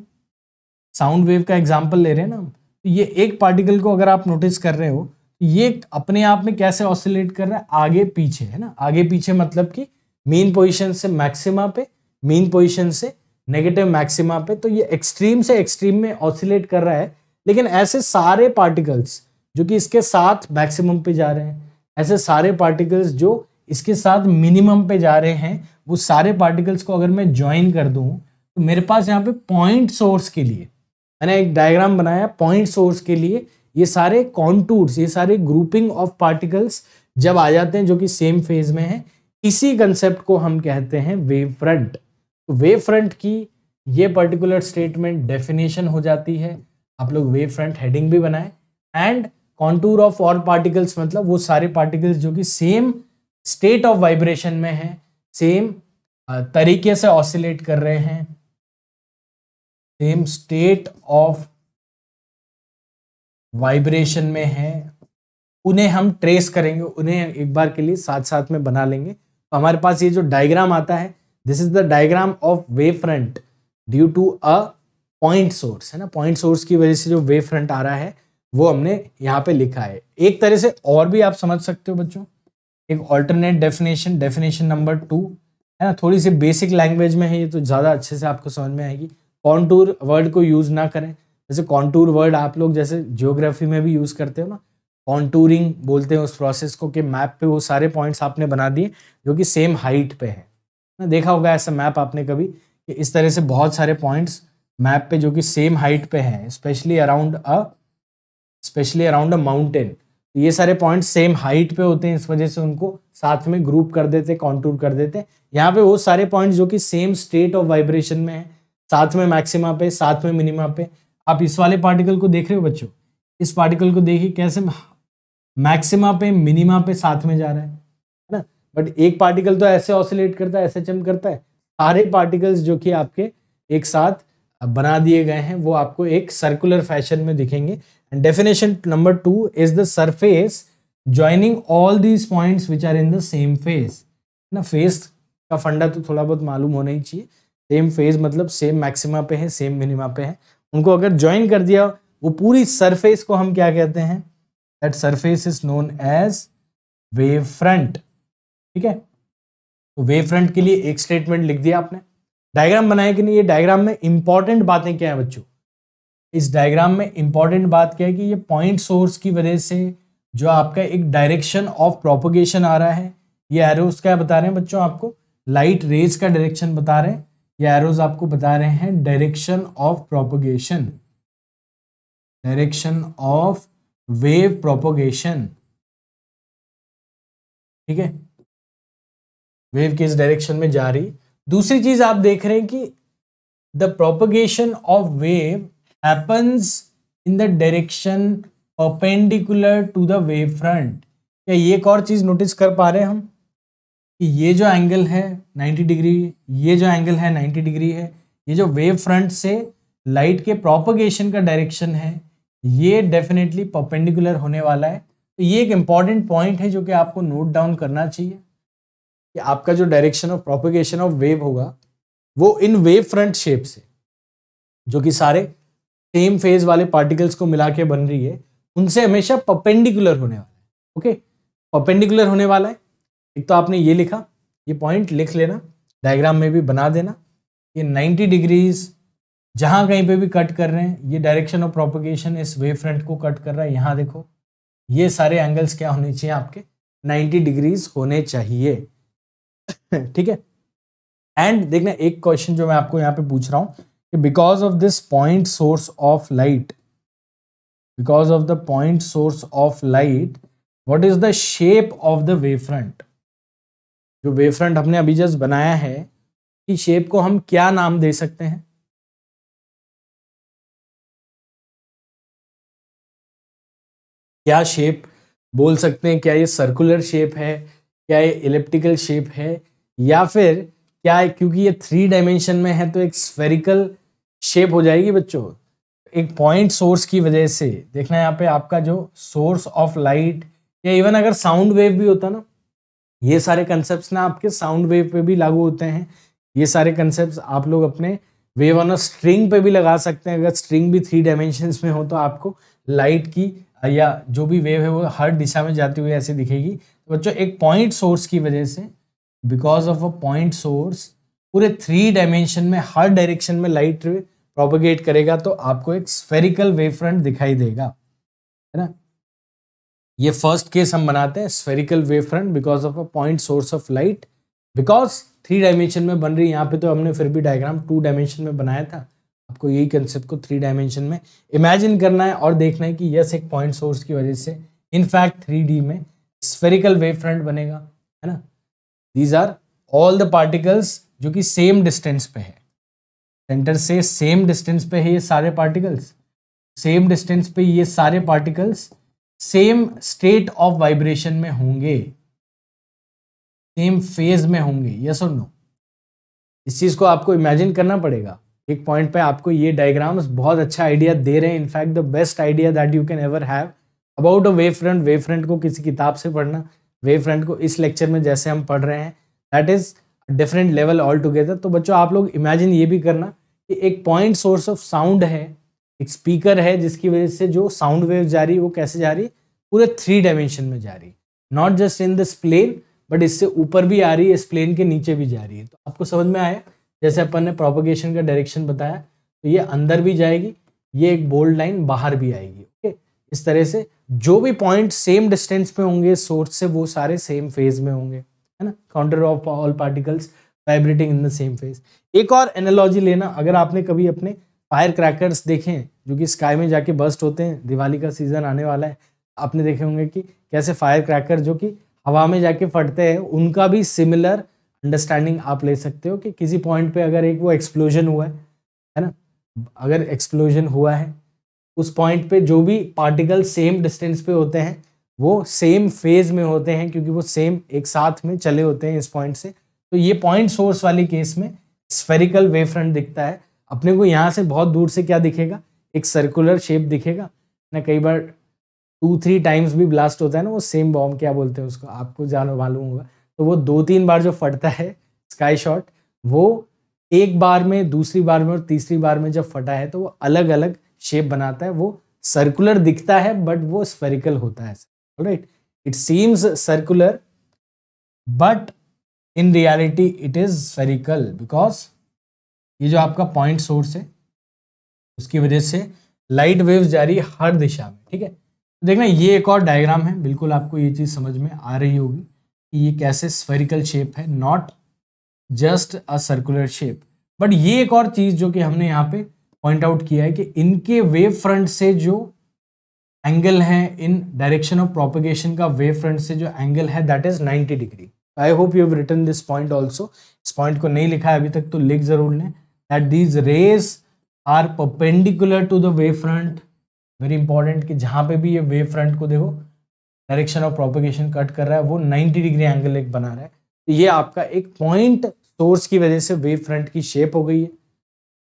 A: sound wave का एग्जाम्पल ले रहे हैं ना हम तो ये एक पार्टिकल को अगर आप नोटिस कर रहे हो तो ये अपने आप में कैसे ऑसिलेट कर रहा है आगे पीछे है ना आगे पीछे मतलब कि मेन पोजीशन से मैक्सिमा पे मेन पोजीशन से नेगेटिव मैक्सिमा पे तो ये एक्सट्रीम से एक्सट्रीम में ऑसिलेट कर रहा है लेकिन ऐसे सारे पार्टिकल्स जो कि इसके साथ मैक्सिमम पे जा रहे हैं ऐसे सारे पार्टिकल्स जो इसके साथ मिनिमम पे जा रहे हैं वो सारे पार्टिकल्स को अगर मैं ज्वाइन कर दूँ तो मेरे पास यहाँ पे पॉइंट सोर्स के लिए मैंने एक डायग्राम बनाया पॉइंट सोर्स के लिए ये सारे कॉन्टूर्स ये सारे ग्रुपिंग ऑफ पार्टिकल्स जब आ जाते हैं जो कि सेम फेज में है इसी कंसेप्ट को हम कहते हैं वेव फ्रंट वेव फ्रंट की ये पर्टिकुलर स्टेटमेंट डेफिनेशन हो जाती है आप लोग वेव फ्रंट हेडिंग भी बनाए एंड कॉन्टूर ऑफ और पार्टिकल्स मतलब वो सारे पार्टिकल्स जो कि सेम स्टेट ऑफ वाइब्रेशन में है सेम तरीके से ऑसिलेट कर रहे हैं सेम स्टेट ऑफ वाइब्रेशन में है उन्हें हम ट्रेस करेंगे उन्हें एक बार के लिए साथ साथ में बना लेंगे तो हमारे पास ये जो डायग्राम आता है this is the diagram of wave front due to a point source है ना पॉइंट सोर्स की वजह से जो वेव फ्रंट आ रहा है वो हमने यहाँ पे लिखा है एक तरह से और भी आप समझ सकते हो बच्चों एक alternate definition definition number two है ना थोड़ी सी बेसिक लैंग्वेज में है ये तो ज़्यादा अच्छे से आपको समझ में आएगी कॉन्टूर वर्ड को यूज़ ना करें जैसे कॉन्टूर वर्ड आप लोग जैसे जियोग्राफी में भी यूज़ करते हो ना कॉन्टूरिंग बोलते हैं उस प्रोसेस को कि मैप पे वो सारे पॉइंट्स आपने बना दिए जो कि सेम हाइट पे है ना देखा होगा ऐसा मैप आपने कभी कि इस तरह से बहुत सारे पॉइंट्स मैप पे जो कि सेम हाइट पे हैं specially around a specially around a mountain ये सारे पॉइंट सेम हाइट पे होते हैं इस वजह से उनको साथ में ग्रुप कर देते कॉन्टूर कर देते यहाँ पे वो सारे पॉइंट्स जो कि सेम स्टेट ऑफ वाइब्रेशन में है साथ में मैक्सिमा पे साथ में मिनिमा पे आप इस वाले पार्टिकल को देख रहे हो बच्चों इस पार्टिकल को देखिए कैसे मैक्सिमा पे मिनिमा पे साथ में जा रहा है है ना बट एक पार्टिकल तो ऐसे ऑसिलेट करता है ऐसे चम करता है सारे पार्टिकल्स जो कि आपके एक साथ बना दिए गए हैं वो आपको एक सर्कुलर फैशन में दिखेंगे and definition number two is the surface joining all these points which are in the same phase ना फेस का फंडा तो थोड़ा बहुत मालूम होना ही चाहिए सेम फेज मतलब सेम मैक्सिमा पे है सेम मिनिमा पे है उनको अगर ज्वाइन कर दिया वो पूरी सरफेस को हम क्या कहते हैं that surface is known as wave front ठीक है तो वेव फ्रंट के लिए एक स्टेटमेंट लिख दिया आपने डायग्राम बनाया कि नहीं ये डायग्राम में इंपॉर्टेंट बातें क्या है बच्चों इस डायग्राम में इंपॉर्टेंट बात क्या है कि ये पॉइंट सोर्स की वजह से जो आपका एक डायरेक्शन ऑफ प्रोपोगेशन आ रहा है ये एरोस क्या बता रहे हैं बच्चों आपको लाइट रेज का डायरेक्शन बता रहे हैं ये एरोज आपको बता रहे हैं direction of propagation direction of wave propagation ठीक है वेव किस डायरेक्शन में जा रही दूसरी चीज आप देख रहे हैं कि the propagation of wave happens in the direction perpendicular to the wave front क्या ये एक और चीज नोटिस कर पा रहे हैं हम कि ये जो एंगल है 90 डिग्री ये जो एंगल है 90 डिग्री है ये जो वेव फ्रंट से लाइट के प्रोपोगेशन का डायरेक्शन है ये डेफिनेटली परपेंडिकुलर होने वाला है तो ये एक इम्पॉर्टेंट पॉइंट है जो कि आपको नोट डाउन करना चाहिए कि आपका जो direction of propagation of wave होगा वो इन वेव फ्रंट शेप से जो कि सारे सेम फेज वाले पार्टिकल्स को मिला के बन रही है उनसे हमेशा पपेंडिकुलर होने वाला है ओके पपेंडिकुलर होने वाला है एक तो आपने ये लिखा ये पॉइंट लिख लेना डायग्राम में भी बना देना ये 90 डिग्रीज जहाँ कहीं पे भी कट कर रहे हैं ये डायरेक्शन ऑफ प्रोपोगेशन इस वेव फ्रंट को कट कर रहा है यहाँ देखो ये सारे एंगल्स क्या होने चाहिए आपके 90 डिग्रीज होने चाहिए <laughs> ठीक है एंड देखना एक क्वेश्चन जो मैं आपको यहाँ पे पूछ रहा हूँ कि because of this point source of light because of the point source of light is the shape of the wave front जो वेव फ्रंट हमने अभी जस्ट बनाया है कि शेप को हम क्या नाम दे सकते हैं क्या शेप बोल सकते हैं क्या ये सर्कुलर शेप है क्या ये इलेप्टिकल शेप है या फिर क्या है? क्योंकि ये थ्री डायमेंशन में है तो एक स्फेरिकल शेप हो जाएगी बच्चों एक पॉइंट सोर्स की वजह से देखना यहाँ पे आपका जो सोर्स ऑफ लाइट या इवन अगर साउंड वेव भी होता ना ये सारे कंसेप्ट ना आपके साउंड वेव पे भी लागू होते हैं ये सारे कंसेप्ट आप लोग अपने वेव ऑन स्ट्रिंग पे भी लगा सकते हैं अगर स्ट्रिंग भी थ्री डायमेंशन में हो तो आपको लाइट की या जो भी वेव है वो हर दिशा में जाती हुई ऐसे दिखेगी तो बच्चों एक पॉइंट सोर्स की वजह से because of a point source पूरे थ्री डायमेंशन में हर डायरेक्शन में लाइट प्रोपोगेट करेगा तो आपको एक स्फेरिकल वेव फ्रंट दिखाई देगा है ना ये फर्स्ट केस हम बनाते हैं spherical wave front because of a point source of light because three dimension में बन रही यहाँ पे तो हमने फिर भी डायग्राम टू डायमेंशन में बनाया था आपको यही कंसेप्ट को थ्री डायमेंशन में इमेजिन करना है और देखना है कि यस एक पॉइंट सोर्स की वजह से इनफैक्ट थ्री में स्फेरिकल वेव फ्रंट बनेगा है ना these are all the particles जो कि सेम डिस्टेंस पे है सेंटर से सेम डिस्टेंस पे है ये सारे पार्टिकल्स सेम डिस्टेंस पे ये सारे particles same state of vibration में होंगे सेम फेज में होंगे यस और नो इस चीज़ को आपको इमेजिन करना पड़ेगा एक पॉइंट पे आपको ये डायग्राम्स बहुत अच्छा आइडिया दे रहे हैं in fact the best idea that you can ever have about a wave front wave front को किसी किताब से पढ़ना वे फ्रंट को इस लेक्चर में जैसे हम पढ़ रहे हैं that is different level altogether तो बच्चों आप लोग इमेजिन ये भी करना कि एक पॉइंट सोर्स ऑफ साउंड है एक स्पीकर है जिसकी वजह से जो साउंड वेव जा रही है वो कैसे जा रही है पूरे थ्री डायमेंशन में जा रही है not just in this plane but इससे ऊपर भी आ रही है इस प्लेन के नीचे भी जा रही है तो आपको समझ में आया जैसे अपन ने प्रोपोगेशन का डायरेक्शन बताया तो ये अंदर भी जाएगी ये एक बोल्ड लाइन बाहर भी आएगी ओके इस तरह से जो भी पॉइंट सेम डिस्टेंस पे होंगे सोर्स से वो सारे सेम फेज में होंगे है ना contour of all particles vibrating in the same phase एक और एनालॉजी लेना अगर आपने कभी अपने फायर क्रैकर्स देखें जो कि स्काई में जाके बस्ट होते हैं दिवाली का सीज़न आने वाला है आपने देखे होंगे कि कैसे फायर क्रैकर जो कि हवा में जाके फटते हैं उनका भी सिमिलर अंडरस्टैंडिंग आप ले सकते हो कि किसी पॉइंट पे अगर एक वो एक्सप्लोजन हुआ है है ना अगर एक्सप्लोजन हुआ है उस पॉइंट पे जो भी पार्टिकल सेम डिस्टेंस पे होते हैं वो सेम फेज में होते हैं क्योंकि वो सेम एक साथ में चले होते हैं इस पॉइंट से तो ये पॉइंट सोर्स वाले केस में स्फेरिकल वेव फ्रंट दिखता है अपने को यहाँ से बहुत दूर से क्या दिखेगा एक सर्कुलर शेप दिखेगा ना कई बार टू थ्री टाइम्स भी ब्लास्ट होता है ना वो सेम बॉम्ब क्या बोलते हैं उसको आपको जानो मालूम होगा तो वो दो तीन बार जो फटता है स्काई शॉट वो एक बार में दूसरी बार में और तीसरी बार में जब फटा है तो वो अलग अलग शेप बनाता है वो सर्कुलर दिखता है बट वो स्फेरिकल होता है right it seems circular but in reality it is spherical because ये जो आपका पॉइंट सोर्स है उसकी वजह से लाइट वेव्स जा रही है हर दिशा में ठीक है तो देखना ये एक और डायग्राम है बिल्कुल आपको ये चीज़ समझ में आ रही होगी कि ये कैसे स्फेरिकल शेप है not just a circular shape but ये एक और चीज़ जो कि हमने यहाँ पे पॉइंट आउट किया है कि इनके वेव फ्रंट से जो एंगल है इन डायरेक्शन ऑफ प्रोपगेशन का वेव फ्रंट से जो एंगल है that is ninety degree I hope you return this point also इस पॉइंट को नहीं लिखा है अभी तक तो लिख जरूर लें that these rays are perpendicular to the wave front very important कि जहाँ पे भी ये wave front को देखो डायरेक्शन ऑफ प्रोपोगेशन कट कर रहा है वो 90 डिग्री एंगल एक बना रहा है तो ये आपका एक पॉइंट सोर्स की वजह से वेव फ्रंट की शेप हो गई है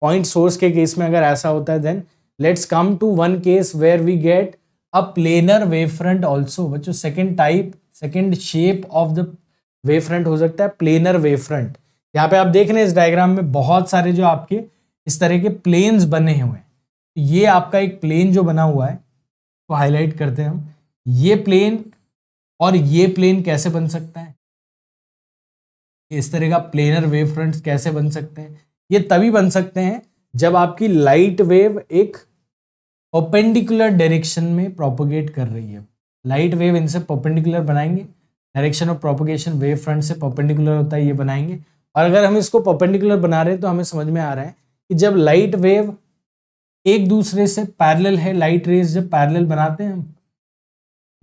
A: पॉइंट सोर्स के केस में अगर ऐसा होता है then let's come to one case where we get a planar wave front also बच्चों second type second shape of the wave front हो सकता है प्लेनर वेव फ्रंट यहाँ पे आप देख रहे हैं इस डायग्राम में बहुत सारे जो आपके इस तरह के प्लेन्स बने हुए हैं तो ये आपका एक प्लेन जो बना हुआ है तो हाईलाइट करते हैं हम ये प्लेन और ये प्लेन कैसे बन सकता है इस तरह का प्लेनर वेव फ्रंट कैसे बन सकते हैं ये तभी बन सकते हैं जब आपकी लाइट वेव एक ओपेंडिकुलर डायरेक्शन में प्रोपोगेट कर रही है लाइट वेव इनसे पोपेंडिकुलर बनाएंगे direction of propagation wave front से पोपेंडिकुलर होता है ये बनाएंगे और अगर हम इसको परपेंडिकुलर बना रहे हैं तो हमें समझ में आ रहा है कि जब लाइट वेव एक दूसरे से पैरेलल है लाइट रेस जब पैरेलल बनाते हैं हम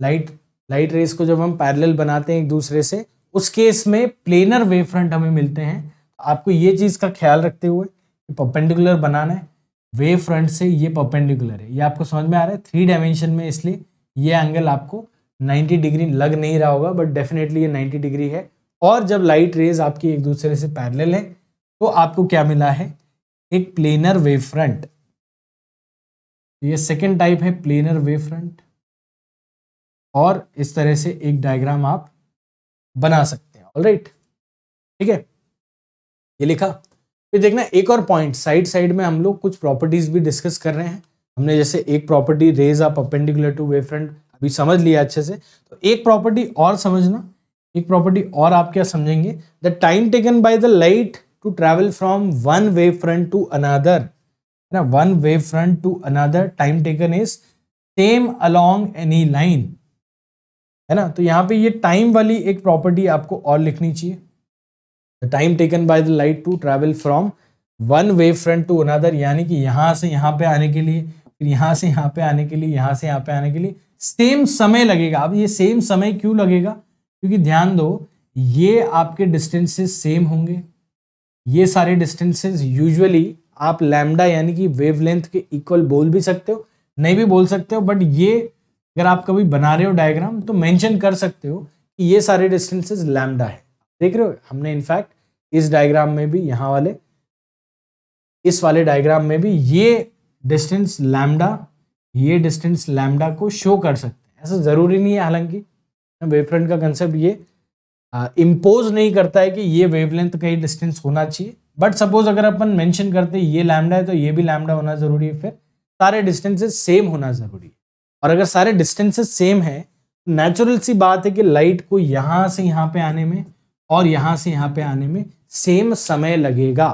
A: लाइट लाइट रेस को जब हम पैरेलल बनाते हैं एक दूसरे से उस केस में प्लेनर वेव फ्रंट हमें मिलते हैं आपको ये चीज़ का ख्याल रखते हुए कि पर्पेंडिकुलर बनाना है वेव फ्रंट से ये पर्पेंडिकुलर है ये आपको समझ में आ रहा है थ्री डायमेंशन में इसलिए ये एंगल आपको नाइन्टी डिग्री लग नहीं रहा होगा बट डेफिनेटली ये नाइन्टी डिग्री है और जब लाइट रेज आपकी एक दूसरे से पैरेलल है तो आपको क्या मिला है एक प्लेनर वेव फ्रंट ये सेकेंड टाइप है प्लेनर वेव फ्रंट और इस तरह से एक डायग्राम आप बना सकते हैं ऑलराइट ठीक है ये लिखा फिर देखना एक और पॉइंट साइड साइड में हम लोग कुछ प्रॉपर्टीज भी डिस्कस कर रहे हैं हमने जैसे एक प्रॉपर्टी रेज आप अपेंडिकुलर टू वेव फ्रंट अभी समझ लिया अच्छे से तो एक प्रॉपर्टी और समझना एक प्रॉपर्टी और आप क्या समझेंगे the time taken by the light to travel from one wave front to another है ना one wave front to another time taken is same along any line है ना तो यहाँ पे ये टाइम वाली एक प्रॉपर्टी आपको और लिखनी चाहिए the time taken by the light to travel from one wave front to another यानी कि यहाँ से यहाँ पे आने के लिए फिर यहाँ से यहाँ पे आने के लिए यहाँ से यहाँ पे आने के लिए सेम समय लगेगा अब ये सेम समय क्यों लगेगा क्योंकि ध्यान दो ये आपके डिस्टेंसेस सेम होंगे ये सारे डिस्टेंसेस यूजुअली आप लैमडा यानी कि वेवलेंथ के इक्वल बोल भी सकते हो नहीं भी बोल सकते हो बट ये अगर आप कभी बना रहे हो डायग्राम तो मेंशन कर सकते हो कि ये सारे डिस्टेंसेस लैमडा है देख रहे हो हमने इनफैक्ट इस डायग्राम में भी यहाँ वाले इस वाले डायग्राम में भी ये डिस्टेंस लैमडा ये डिस्टेंस लैमडा को शो कर सकते हैं ऐसा ज़रूरी नहीं है हालांकि वेव फ्रंट का कंसेप्ट ये इम्पोज नहीं करता है कि ये वेवलेंथ का ही डिस्टेंस होना चाहिए बट सपोज अगर अपन मेंशन करते ये लैमडा है तो ये भी लैमडा होना ज़रूरी है फिर सारे डिस्टेंसेस सेम होना ज़रूरी है और अगर सारे डिस्टेंसेस सेम है नेचुरल सी बात है कि लाइट को यहाँ से यहाँ पे आने में और यहाँ से यहाँ पे आने में सेम समय लगेगा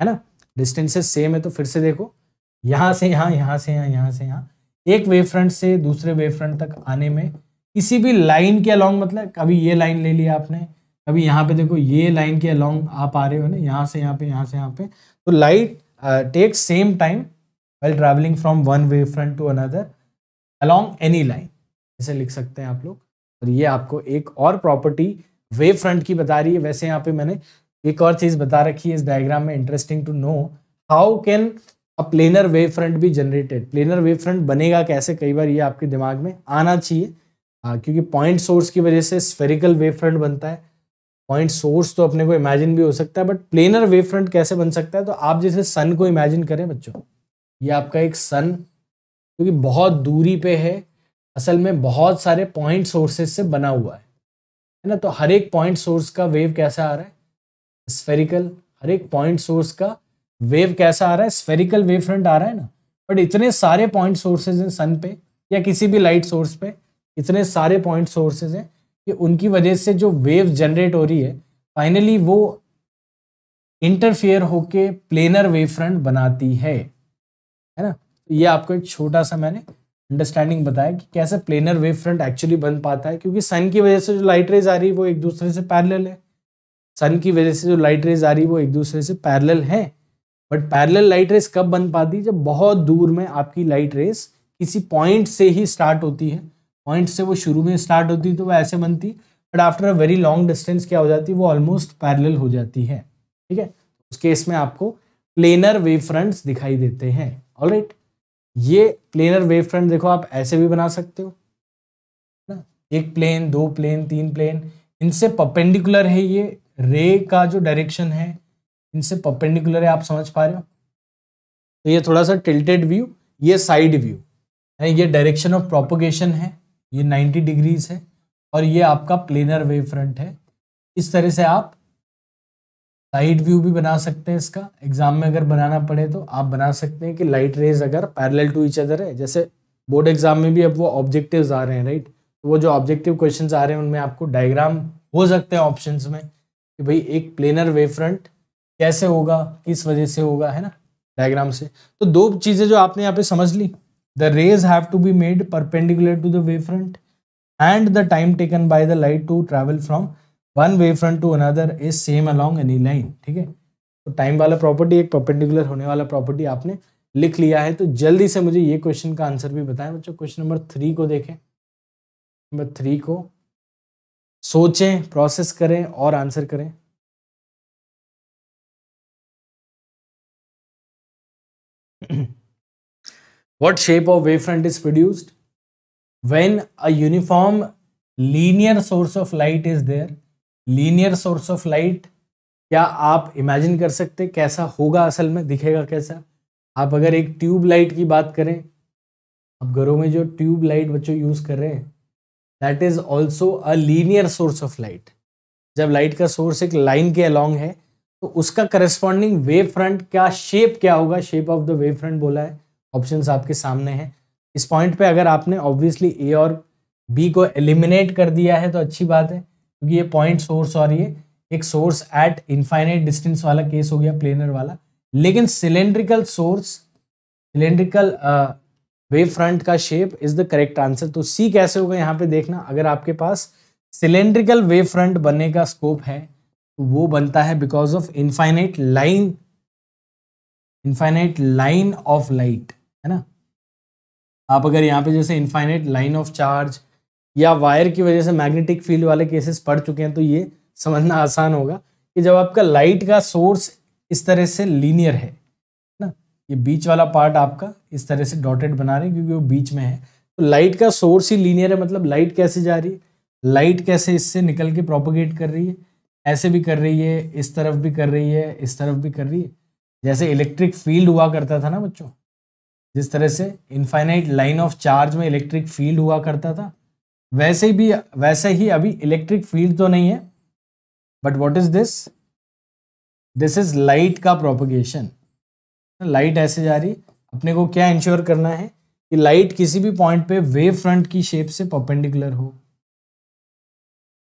A: है ना डिस्टेंसेस सेम है तो फिर से देखो यहाँ से यहाँ यहाँ से यहाँ यहाँ से यहाँ एक वेव फ्रंट से दूसरे वेव फ्रंट तक आने में किसी भी लाइन के अलॉन्ग मतलब कभी ये लाइन ले लिया आपने कभी यहाँ पे देखो ये लाइन के अलॉन्ग आप आ रहे हो ना यहाँ से यहाँ पे यहाँ से यहाँ पे तो light take same time well travelling from one wave front to another along any line ऐसे लिख सकते हैं आप लोग और ये आपको एक और प्रॉपर्टी वेव फ्रंट की बता रही है वैसे यहाँ पे मैंने एक और चीज़ बता रखी है इस डायग्राम में interesting to know how can a planar wave front भी जनरेटेड प्लेनर वेव फ्रंट बनेगा कैसे कई बार ये आपके दिमाग में आना चाहिए हाँ क्योंकि पॉइंट सोर्स की वजह से स्फेरिकल वेव फ्रंट बनता है पॉइंट सोर्स तो अपने को इमेजिन भी हो सकता है बट प्लेनर वेव फ्रंट कैसे बन सकता है तो आप जैसे सन को इमेजिन करें बच्चों ये आपका एक सन क्योंकि तो बहुत दूरी पे है असल में बहुत सारे पॉइंट सोर्सेस से बना हुआ है है ना तो हर एक पॉइंट सोर्स का वेव कैसा आ रहा है स्फेरिकल हर एक पॉइंट सोर्स का वेव कैसा आ रहा है स्फेरिकल वेव फ्रंट आ रहा है ना बट इतने सारे पॉइंट सोर्सेज हैं सन पे या किसी भी लाइट सोर्स पे इतने सारे पॉइंट सोर्सेज हैं कि उनकी वजह से जो वेव जनरेट हो रही है फाइनली वो इंटरफेयर होके प्लेनर वेव फ्रंट बनाती है है ना तो ये आपको एक छोटा सा मैंने अंडरस्टैंडिंग बताया कि कैसे प्लेनर वेव फ्रंट एक्चुअली बन पाता है क्योंकि सन की वजह से जो लाइट रेज आ रही है वो एक दूसरे से पैरेलल है सन की वजह से जो लाइट रेज आ रही है वो एक दूसरे से पैरेलल है बट पैरेलल लाइट रेस कब बन पाती है जब बहुत दूर में आपकी लाइट रेस किसी पॉइंट से ही स्टार्ट होती है पॉइंट से वो शुरू में स्टार्ट होती तो वो ऐसे बनती but after a very long distance क्या हो जाती है वो ऑलमोस्ट पैरेलल हो जाती है ठीक है उस केस में आपको प्लेनर वेव फ्रंट्स दिखाई देते हैं ऑलराइट ये प्लेनर वेव फ्रंट देखो आप ऐसे भी बना सकते हो ना एक प्लेन दो प्लेन तीन प्लेन इनसे परपेंडिकुलर है ये रे का जो डायरेक्शन है इनसे परपेंडिकुलर है आप समझ पा रहे हो तो ये थोड़ा सा टिल्टेड व्यू ये साइड व्यू है ये डायरेक्शन ऑफ प्रोपोगेशन है ये 90 डिग्रीज है और ये आपका प्लेनर वेव फ्रंट है इस तरह से आप साइड व्यू भी बना सकते हैं इसका एग्जाम में अगर बनाना पड़े तो आप बना सकते हैं कि लाइट रेज अगर पैरेलल टू इच अदर है जैसे बोर्ड एग्जाम में भी अब वो ऑब्जेक्टिव्स आ रहे हैं राइट तो वो जो ऑब्जेक्टिव क्वेश्चन आ रहे हैं उनमें आपको डायग्राम हो सकते हैं ऑप्शन में कि भाई एक प्लेनर वे फ्रंट कैसे होगा किस वजह से होगा है ना डायग्राम से तो दो चीज़ें जो आपने यहाँ पे समझ ली The rays have to be made perpendicular to the wavefront and the time taken by the light to travel from one wave front to another is same along any line ठीक है तो टाइम वाला property एक perpendicular होने वाला property आपने लिख लिया है तो जल्दी से मुझे ये क्वेश्चन का आंसर भी बताएं बच्चों क्वेश्चन नंबर थ्री को देखें नंबर थ्री को सोचें प्रोसेस करें और आंसर करें <clears throat> What shape of wavefront is produced? When a uniform linear source of light is there, linear source of light, क्या आप imagine कर सकते कैसा होगा असल में दिखेगा कैसा आप अगर एक ट्यूब लाइट की बात करें अब घरों में जो ट्यूब लाइट बच्चों यूज़ कर रहे हैं that is also a linear source of light जब लाइट का सोर्स एक लाइन के अलॉन्ग है तो उसका करस्पॉन्डिंग वेव फ्रंट क्या शेप क्या होगा shape of the wave front बोला है ऑप्शंस आपके सामने हैं इस पॉइंट पे अगर आपने ऑब्वियसली ए और बी को एलिमिनेट कर दिया है तो अच्छी बात है क्योंकि ये पॉइंट सोर्स और ये एक सोर्स एट इनफाइनाइट डिस्टेंस वाला केस हो गया प्लेनर वाला लेकिन cylindrical source cylindrical wave front का shape is the correct answer तो सी कैसे होगा यहाँ पे देखना अगर आपके पास सिलेंड्रिकल वेव फ्रंट बनने का स्कोप है तो वो बनता है because of infinite line infinite line of light है ना आप अगर यहाँ पे जैसे इनफाइनाइट लाइन ऑफ चार्ज या वायर की वजह से मैग्नेटिक फील्ड वाले केसेस पढ़ चुके हैं तो ये समझना आसान होगा कि जब आपका लाइट का सोर्स इस तरह से लीनियर है ना ये बीच वाला पार्ट आपका इस तरह से डॉटेड बना रहे हैं क्योंकि वो बीच में है तो लाइट का सोर्स ही लीनियर है मतलब लाइट कैसे जा रही है लाइट कैसे इससे निकल के प्रोपोगेट कर रही है ऐसे भी कर रही है इस तरफ भी कर रही है इस तरफ भी कर रही है जैसे इलेक्ट्रिक फील्ड हुआ करता था ना बच्चों जिस तरह से इनफाइनाइट लाइन ऑफ चार्ज में इलेक्ट्रिक फील्ड हुआ करता था वैसे भी वैसे ही अभी इलेक्ट्रिक फील्ड तो नहीं है but what is this this is light का प्रोपोगेशन लाइट ऐसे जा रही अपने को क्या इंश्योर करना है कि लाइट किसी भी पॉइंट पे वेव फ्रंट की शेप से पर्पेंडिकुलर हो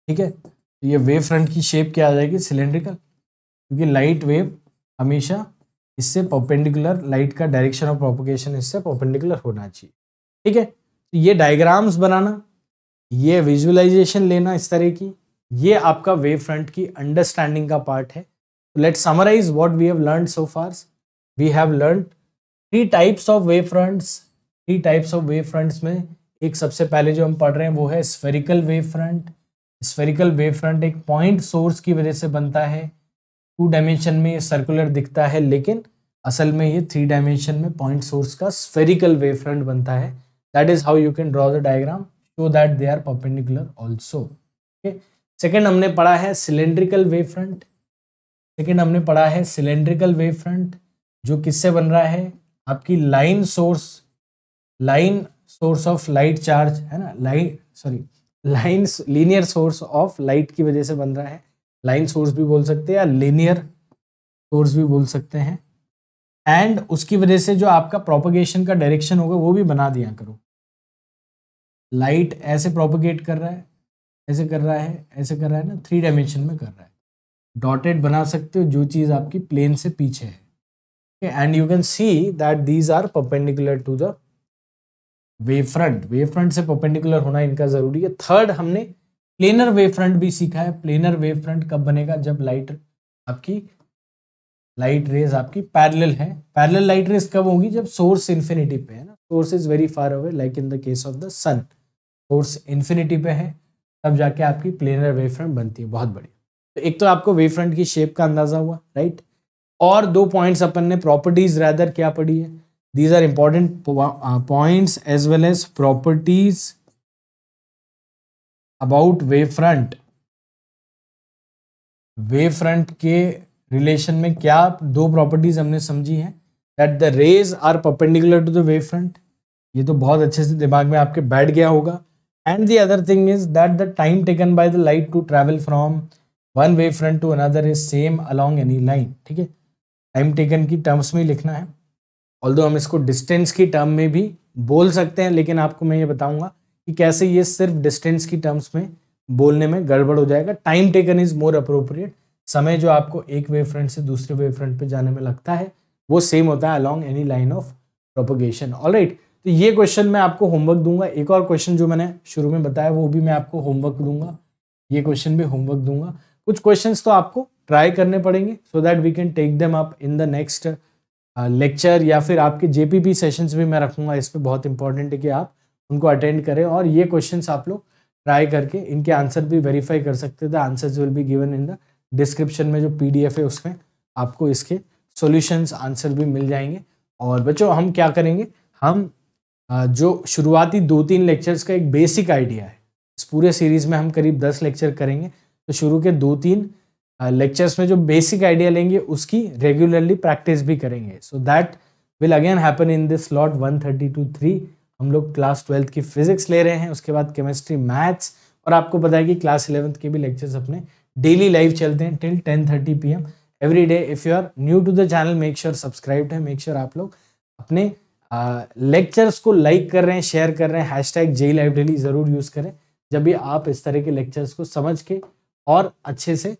A: ठीक है तो ये वेव फ्रंट की शेप क्या आ जाएगी सिलेंड्रिकल क्योंकि लाइट वेव हमेशा इससे पर्पेंडिकुलर लाइट का डायरेक्शन ऑफ प्रोपोगेशन इससे पर्पेंडिकुलर होना चाहिए ठीक है तो ये डायग्राम्स बनाना ये विजुअलाइजेशन लेना इस तरह की ये आपका वेव फ्रंट की अंडरस्टैंडिंग का पार्ट है let summarize what we have learn so far we have learn three types of wave fronts three types of wave fronts में एक सबसे पहले जो हम पढ़ रहे हैं वो है spherical wave front spherical wave front एक पॉइंट सोर्स की वजह से बनता है टू डायमेंशन में ये सर्कुलर दिखता है लेकिन असल में ये थ्री डायमेंशन में पॉइंट सोर्स का स्फेरिकल वेव फ्रंट बनता है that is how you can draw the diagram show that they are perpendicular also okay second हमने पढ़ा है सिलेंड्रिकल वेव फ्रंट सेकेंड हमने पढ़ा है सिलेंड्रिकल वेव फ्रंट जो किससे बन रहा है आपकी line source line source of light charge है ना line sorry line linear source of light की वजह से बन रहा है लाइन सोर्स भी बोल सकते हैं या लेनियर सोर्स भी बोल सकते हैं एंड उसकी वजह से जो आपका प्रोपोगेशन का डायरेक्शन होगा वो भी बना दिया करो लाइट ऐसे प्रोपोगेट कर रहा है ऐसे कर रहा है ऐसे कर रहा है ना थ्री डायमेंशन में कर रहा है डॉटेड बना सकते हो जो चीज़ आपकी प्लेन से पीछे है and you can see that these are perpendicular to the wave front wave front से पर्पेंडिकुलर होना इनका ज़रूरी है थर्ड हमने प्लेनर वेव फ्रंट भी सीखा है प्लेनर वेव फ्रंट कब बनेगा जब लाइट आपकी लाइट रेज आपकी पैरेलल है पैरेलल लाइट रेज कब होगी जब सोर्स इन्फिनिटी पे है ना source is very far away like in the case of the sun source infinity पे है तब जाके आपकी प्लेनर वेव फ्रंट बनती है बहुत बड़ी तो एक तो आपको वेव फ्रंट की शेप का अंदाजा हुआ राइट और दो पॉइंट्स अपन ने प्रॉपर्टीज रैदर क्या पढ़ी है these are important points as well as properties about wave front wave front के रिलेशन में क्या दो प्रॉपर्टीज हमने समझी हैं that the rays are perpendicular to the wave front ये तो बहुत अच्छे से दिमाग में आपके बैठ गया होगा and the other thing is that the time taken by the light to travel from one wave front to another is same along any line ठीक है टाइम टेकन की टर्म्स में ही लिखना है ऑल हम इसको डिस्टेंस की टर्म में भी बोल सकते हैं लेकिन आपको मैं ये बताऊंगा कि कैसे ये सिर्फ डिस्टेंस की टर्म्स में बोलने में गड़बड़ हो जाएगा time taken is more appropriate समय जो आपको एक वेव फ्रंट से दूसरे वेव फ्रंट पर जाने में लगता है वो सेम होता है along any line of propagation all तो ये क्वेश्चन मैं आपको होमवर्क दूंगा एक और क्वेश्चन जो मैंने शुरू में बताया वो भी मैं आपको होमवर्क दूंगा ये क्वेश्चन भी होमवर्क दूंगा कुछ क्वेश्चंस तो आपको ट्राई करने पड़ेंगे so that we can take them up in the next lecture या फिर आपके जेपीपी सेशंस भी मैं रखूंगा इस पर बहुत इंपॉर्टेंट है कि आप उनको अटेंड करें और ये क्वेश्चन आप लोग ट्राई करके इनके आंसर भी वेरीफाई कर सकते थे answers will be given in the description में जो पीडीएफ है उसमें आपको इसके सॉल्यूशंस आंसर भी मिल जाएंगे और बच्चों हम क्या करेंगे हम जो शुरुआती दो तीन लेक्चर्स का एक बेसिक आइडिया है इस पूरे सीरीज़ में हम करीब दस लेक्चर करेंगे तो शुरू के दो तीन लेक्चर्स में जो बेसिक आइडिया लेंगे उसकी रेगुलरली प्रैक्टिस भी करेंगे so that will again happen in this lot one thirty to three हम लोग क्लास ट्वेल्थ की फिजिक्स ले रहे हैं उसके बाद केमिस्ट्री मैथ्स और आपको पता है कि क्लास इलेवंथ के भी लेक्चर्स अपने डेली लाइव चलते हैं till ten thirty P M every day if you are new to the channel make sure subscribe है मेक श्योर आप लोग अपने लेक्चर्स को लाइक कर रहे हैं शेयर कर रहे हैं hashtag JEE live daily ज़रूर यूज़ करें जब भी आप इस तरह के लेक्चर्स को समझ के और अच्छे से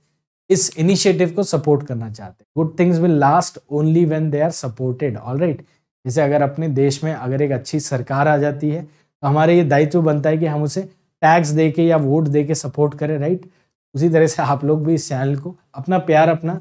A: इस इनिशिएटिव को सपोर्ट करना चाहते हैं good things will last only when they are supported all right जैसे अगर अपने देश में अगर एक अच्छी सरकार आ जाती है तो हमारे ये दायित्व बनता है कि हम उसे टैक्स दे के या वोट दे के सपोर्ट करें राइट उसी तरह से आप लोग भी इस चैनल को अपना प्यार अपना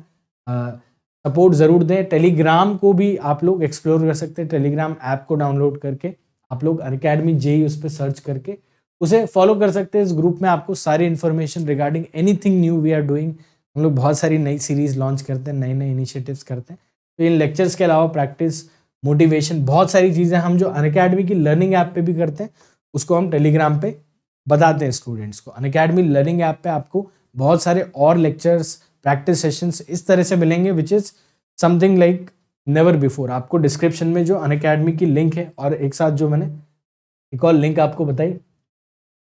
A: सपोर्ट ज़रूर दें टेलीग्राम को भी आप लोग एक्सप्लोर कर सकते हैं टेलीग्राम ऐप को डाउनलोड करके आप लोग अकेडमी जे उस पर सर्च करके उसे फॉलो कर सकते हैं इस ग्रुप में आपको सारी information regarding anything new we are doing हम लोग बहुत सारी नई सीरीज़ लॉन्च करते हैं नए नए इनिशिएटिव्स करते हैं तो इन लेक्चर्स के अलावा प्रैक्टिस मोटिवेशन बहुत सारी चीज़ें हम जो अन अकेडमी की लर्निंग ऐप पे भी करते हैं उसको हम टेलीग्राम पे बताते हैं स्टूडेंट्स को अन अकेडमी लर्निंग ऐप पे आपको बहुत सारे और लेक्चर्स प्रैक्टिस सेशंस इस तरह से मिलेंगे which is something like never before आपको डिस्क्रिप्शन में जो अन अकेडमी की लिंक है और एक साथ जो मैंने एक और लिंक आपको बताई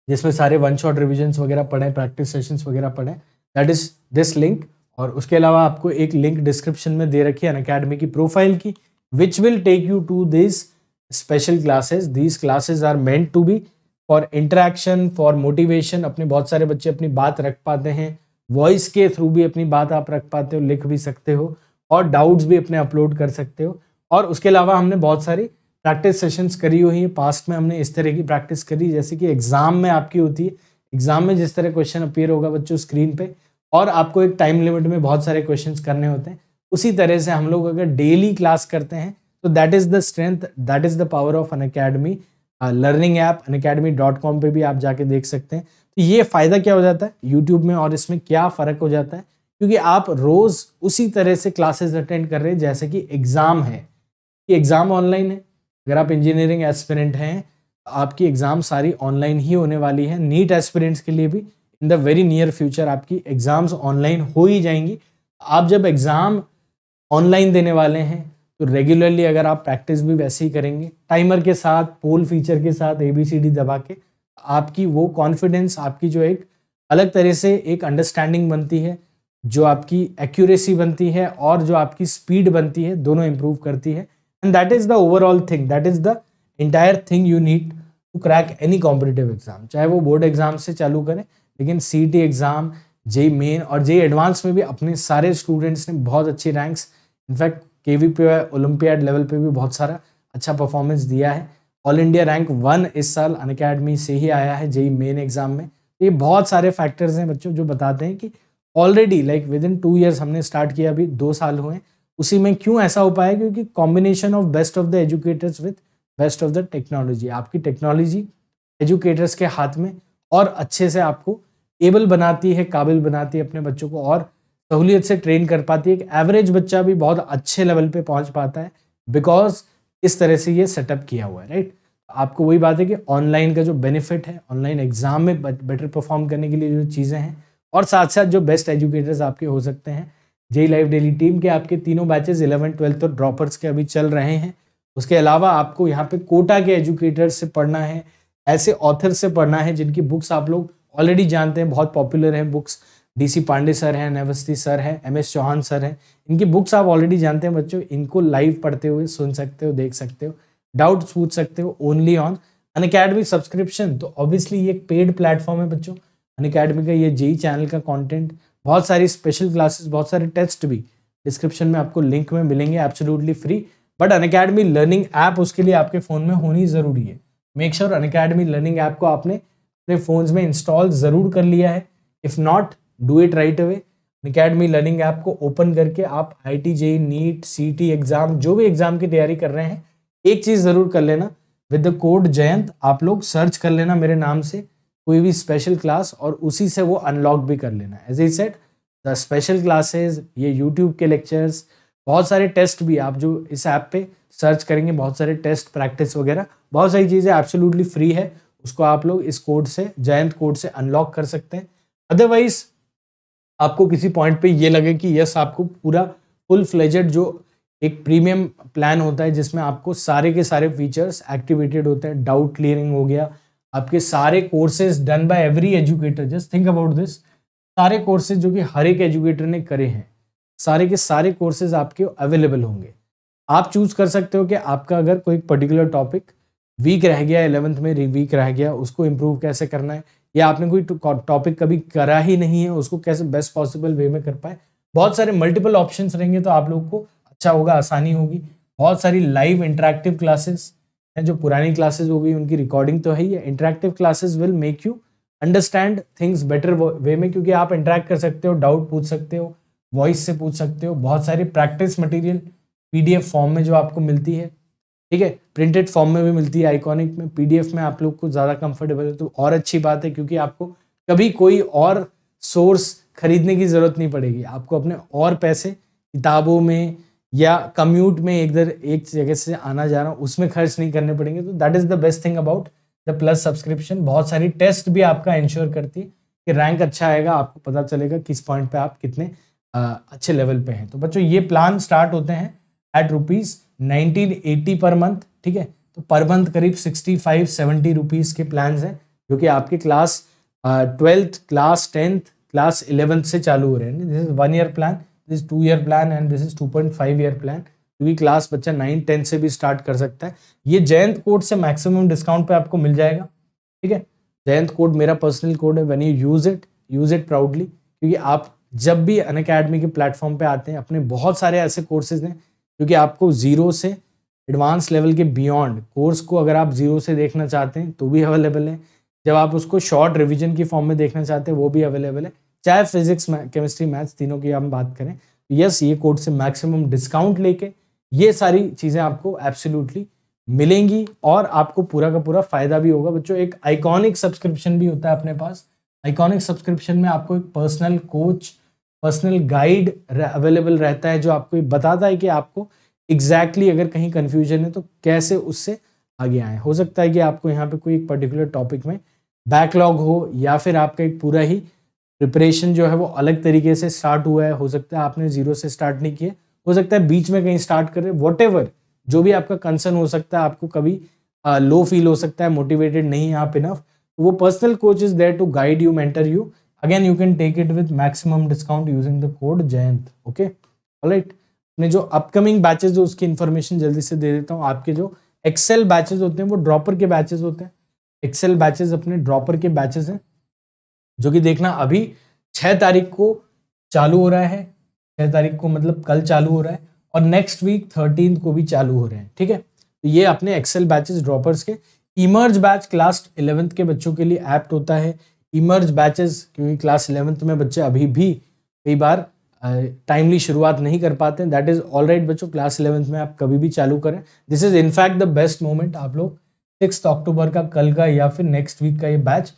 A: जिसमें सारे वन शॉट रिविजन्स वगैरह पढ़ें प्रैक्टिस सेशंस वगैरह पढ़ें दैट इज़ दिस लिंक और उसके अलावा आपको एक लिंक डिस्क्रिप्शन में दे रखी है अन अकेडमी की प्रोफाइल की which will take you to this special classes these classes are meant to be for interaction for motivation अपने बहुत सारे बच्चे अपनी बात रख पाते हैं वॉइस के थ्रू भी अपनी बात आप रख पाते हो लिख भी सकते हो और डाउट्स भी अपने अपलोड कर सकते हो और उसके अलावा हमने बहुत सारी प्रैक्टिस सेशंस करी हुई है पास्ट में हमने इस तरह की प्रैक्टिस करी जैसे कि एग्ज़ाम में आपकी होती है एग्ज़ाम में जिस तरह क्वेश्चन अपीयर होगा बच्चों स्क्रीन पे और आपको एक टाइम लिमिट में बहुत सारे क्वेश्चंस करने होते हैं उसी तरह से हम लोग अगर डेली क्लास करते हैं तो that is the strength that is the power of Unacademy learning app Unacademy dot com पर भी आप जाके देख सकते हैं तो ये फ़ायदा क्या हो जाता है यूट्यूब में और इसमें क्या फ़र्क हो जाता है क्योंकि आप रोज़ उसी तरह से क्लासेस अटेंड कर रहे हैं जैसे कि एग्ज़ाम है कि एग्ज़ाम ऑनलाइन है अगर आप इंजीनियरिंग एस्पिरेंट हैं तो आपकी एग्ज़ाम सारी ऑनलाइन ही होने वाली है नीट एस्पिरेंट्स के लिए भी in the very near future आपकी एग्ज़ाम्स ऑनलाइन हो ही जाएंगी आप जब एग्ज़ाम ऑनलाइन देने वाले हैं तो रेगुलरली अगर आप प्रैक्टिस भी वैसे ही करेंगे टाइमर के साथ पोल फीचर के साथ ए बी सी डी दबा के आपकी वो कॉन्फिडेंस आपकी जो एक अलग तरह से एक अंडरस्टैंडिंग बनती है जो आपकी एक्यूरेसी बनती है और जो आपकी स्पीड बनती है दोनों इम्प्रूव करती है and that is the overall thing that is the entire thing you need to crack any competitive exam चाहे वो बोर्ड एग्जाम से चालू करें लेकिन सी एग्ज़ाम जे मेन और जे एडवांस में भी अपने सारे स्टूडेंट्स ने बहुत अच्छी ranks in fact K V P olympiad level पे भी बहुत सारा अच्छा परफॉर्मेंस दिया है ऑल इंडिया रैंक वन इस साल अन अकेडमी से ही आया है जेई मेन एग्जाम में ये बहुत सारे फैक्टर्स हैं बच्चों जो बताते हैं कि already like within two years हमने स्टार्ट किया अभी दो साल हुए उसी में क्यों ऐसा हो पाया क्योंकि combination of best of the educators with best of the technology आपकी टेक्नोलॉजी एजुकेटर्स के हाथ में और अच्छे से आपको एबल बनाती है काबिल बनाती है अपने बच्चों को और सहूलियत से ट्रेन कर पाती है एक एवरेज बच्चा भी बहुत अच्छे लेवल पे पहुंच पाता है बिकॉज इस तरह से ये सेटअप किया हुआ है राइट आपको वही बात है कि ऑनलाइन का जो बेनिफिट है ऑनलाइन एग्जाम में बेटर परफॉर्म करने के लिए जो चीज़ें हैं और साथ साथ जो बेस्ट एजुकेटर्स आपके हो सकते हैं जेई लाइव डेली टीम के आपके तीनों बैचेज इलेवन ट्वेल्थ और ड्रॉपर्स के अभी चल रहे हैं उसके अलावा आपको यहाँ पे कोटा के एजुकेटर्स से पढ़ना है ऐसे ऑथर से पढ़ना है जिनकी बुक्स आप लोग ऑलरेडी जानते हैं बहुत पॉपुलर हैं बुक्स डीसी पांडे सर हैं नवस्ती सर हैं एम एस चौहान सर हैं इनकी बुक्स आप ऑलरेडी जानते हैं बच्चों इनको लाइव पढ़ते हुए सुन सकते हो देख सकते हो डाउट्स पूछ सकते हो only on Unacademy subscription तो ऑब्वियसली ये पेड प्लेटफॉर्म है बच्चों अन अकेडमी का ये जेई चैनल e का कॉन्टेंट बहुत सारी स्पेशल क्लासेस बहुत सारे टेस्ट भी डिस्क्रिप्शन में आपको लिंक में मिलेंगे absolutely free but Unacademy learning app उसके लिए आपके फ़ोन में होनी ज़रूरी है make sure Unacademy learning app को आपने अपने फोन में इंस्टॉल ज़रूर कर लिया है if not do it right away academy learning app को ओपन करके आप I T JEE NEET C T exam जो भी एग्ज़ाम की तैयारी कर रहे हैं एक चीज़ ज़रूर कर लेना विद द कोड जयंत आप लोग सर्च कर लेना मेरे नाम से कोई भी स्पेशल क्लास और उसी से वो अनलॉक भी कर लेना as A set the special classes ये यूट्यूब के लेक्चर्स बहुत सारे टेस्ट भी आप जो इस ऐप पे सर्च करेंगे बहुत सारे टेस्ट प्रैक्टिस वगैरह बहुत सारी चीज़ें एब्सोल्युटली फ्री है उसको आप लोग इस कोड से जयंत कोड से अनलॉक कर सकते हैं अदरवाइज आपको किसी पॉइंट पे ये लगे कि यस आपको पूरा फुल फ्लेजेड जो एक प्रीमियम प्लान होता है जिसमें आपको सारे के सारे फीचर्स एक्टिवेटेड होते हैं डाउट क्लियरिंग हो गया आपके सारे courses done by every educator just think about this सारे कोर्सेज जो कि हर एक एजुकेटर ने करे हैं सारे के सारे कोर्सेज आपके अवेलेबल होंगे आप चूज कर सकते हो कि आपका अगर कोई पर्टिकुलर टॉपिक वीक रह गया एलेवंथ में वीक रह गया उसको इम्प्रूव कैसे करना है या आपने कोई टॉपिक कभी करा ही नहीं है उसको कैसे बेस्ट पॉसिबल वे में कर पाए बहुत सारे मल्टीपल ऑप्शन रहेंगे तो आप लोग को अच्छा होगा आसानी होगी बहुत सारी लाइव इंटरेक्टिव क्लासेस हैं जो पुरानी क्लासेस हो गई उनकी रिकॉर्डिंग तो है ही interactive classes will make you understand things better way में क्योंकि आप इंटरेक्ट कर सकते हो डाउट पूछ सकते हो वॉइस से पूछ सकते हो बहुत सारी प्रैक्टिस मटेरियल पीडीएफ फॉर्म में जो आपको मिलती है ठीक है प्रिंटेड फॉर्म में भी मिलती है आइकॉनिक में पीडीएफ में आप लोग को ज़्यादा कंफर्टेबल है तो और अच्छी बात है क्योंकि आपको कभी कोई और सोर्स खरीदने की ज़रूरत नहीं पड़ेगी आपको अपने और पैसे किताबों में या कम्यूट में एक दर एक जगह से आना जाना उसमें खर्च नहीं करने पड़ेंगे तो that is the best thing about the plus subscription बहुत सारी टेस्ट भी आपका इंश्योर करती है कि रैंक अच्छा आएगा आपको पता चलेगा किस पॉइंट पे आप कितने आ, अच्छे लेवल पे हैं तो बच्चों ये प्लान स्टार्ट होते हैं एट रुपीज़ 1980 पर मंथ ठीक है तो पर मंथ करीब 65 सेवेंटी रुपीज़ के प्लान हैं जो कि आपके class twelfth class tenth class eleventh से चालू हो रहे हैं this is one year plan this two year plan and this is two point five year plan क्योंकि क्लास बच्चा नाइन टेंथ से भी स्टार्ट कर सकता है ये जयंत कोड से मैक्सिमम डिस्काउंट पे आपको मिल जाएगा ठीक है जयंत कोड मेरा पर्सनल कोड है when you use it use it proudly क्योंकि आप जब भी अन अकेडमी के प्लेटफॉर्म पे आते हैं अपने बहुत सारे ऐसे कोर्सेज हैं क्योंकि आपको ज़ीरो से एडवांस लेवल के बियॉन्ड कोर्स को अगर आप ज़ीरो से देखना चाहते हैं तो भी अवेलेबल है जब आप उसको शॉर्ट रिविजन की फॉर्म में देखना चाहते हैं वो भी अवेलेबल है चाहे फिजिक्स केमिस्ट्री मैथ्स तीनों की हम बात करें तो यस ये कोर्ट से मैक्सिमम डिस्काउंट लेके ये सारी चीज़ें आपको एब्सोल्युटली मिलेंगी और आपको पूरा का पूरा फ़ायदा भी होगा बच्चों एक आइकॉनिक सब्सक्रिप्शन भी होता है अपने पास आइकॉनिक सब्सक्रिप्शन में आपको एक personal coach personal guide available रहता है जो आपको बताता है कि आपको एग्जैक्टली exactly अगर कहीं कन्फ्यूजन है तो कैसे उससे आगे आए हो सकता है कि आपको यहाँ पे कोई एक पर्टिकुलर टॉपिक में बैकलॉग हो या फिर आपका एक पूरा ही प्रिपरेशन जो है वो अलग तरीके से स्टार्ट हुआ है हो सकता है आपने जीरो से स्टार्ट नहीं किया हो सकता है बीच में कहीं स्टार्ट करें वॉट जो भी आपका कंसर्न हो सकता है आपको कभी लो uh, फील हो सकता है मोटिवेटेड नहीं है आप इनफ तो वो personal coach is there to guide you mentor you again you can take it with maximum discount using the code Jayant okay right अपने जो अपकमिंग बैचेज है उसकी इन्फॉर्मेशन जल्दी से दे देता हूँ आपके जो एक्सेल बैचेज होते हैं वो ड्रॉपर के बैचेज होते हैं एक्सेल बैचेज अपने ड्रॉपर के बैचेज हैं जो कि देखना अभी छः तारीख को चालू हो रहा है छः तारीख को मतलब कल चालू हो रहा है और नेक्स्ट वीक थर्टीन को भी चालू हो रहे हैं ठीक है तो ये अपने एक्सेल बैचेज ड्रॉपर्स के इमर्ज बैच क्लास इलेवेंथ के बच्चों के लिए एप्ट होता है इमर्ज बैचेस क्योंकि क्लास इलेवेंथ में बच्चे अभी भी कई बार टाइमली शुरुआत नहीं कर पाते हैं दैट इज़ ऑल राइट बच्चों क्लास इलेवेंथ में आप कभी भी चालू करें this is in fact the best moment आप लोग सिक्स अक्टूबर का कल का या फिर नेक्स्ट वीक का ये बैच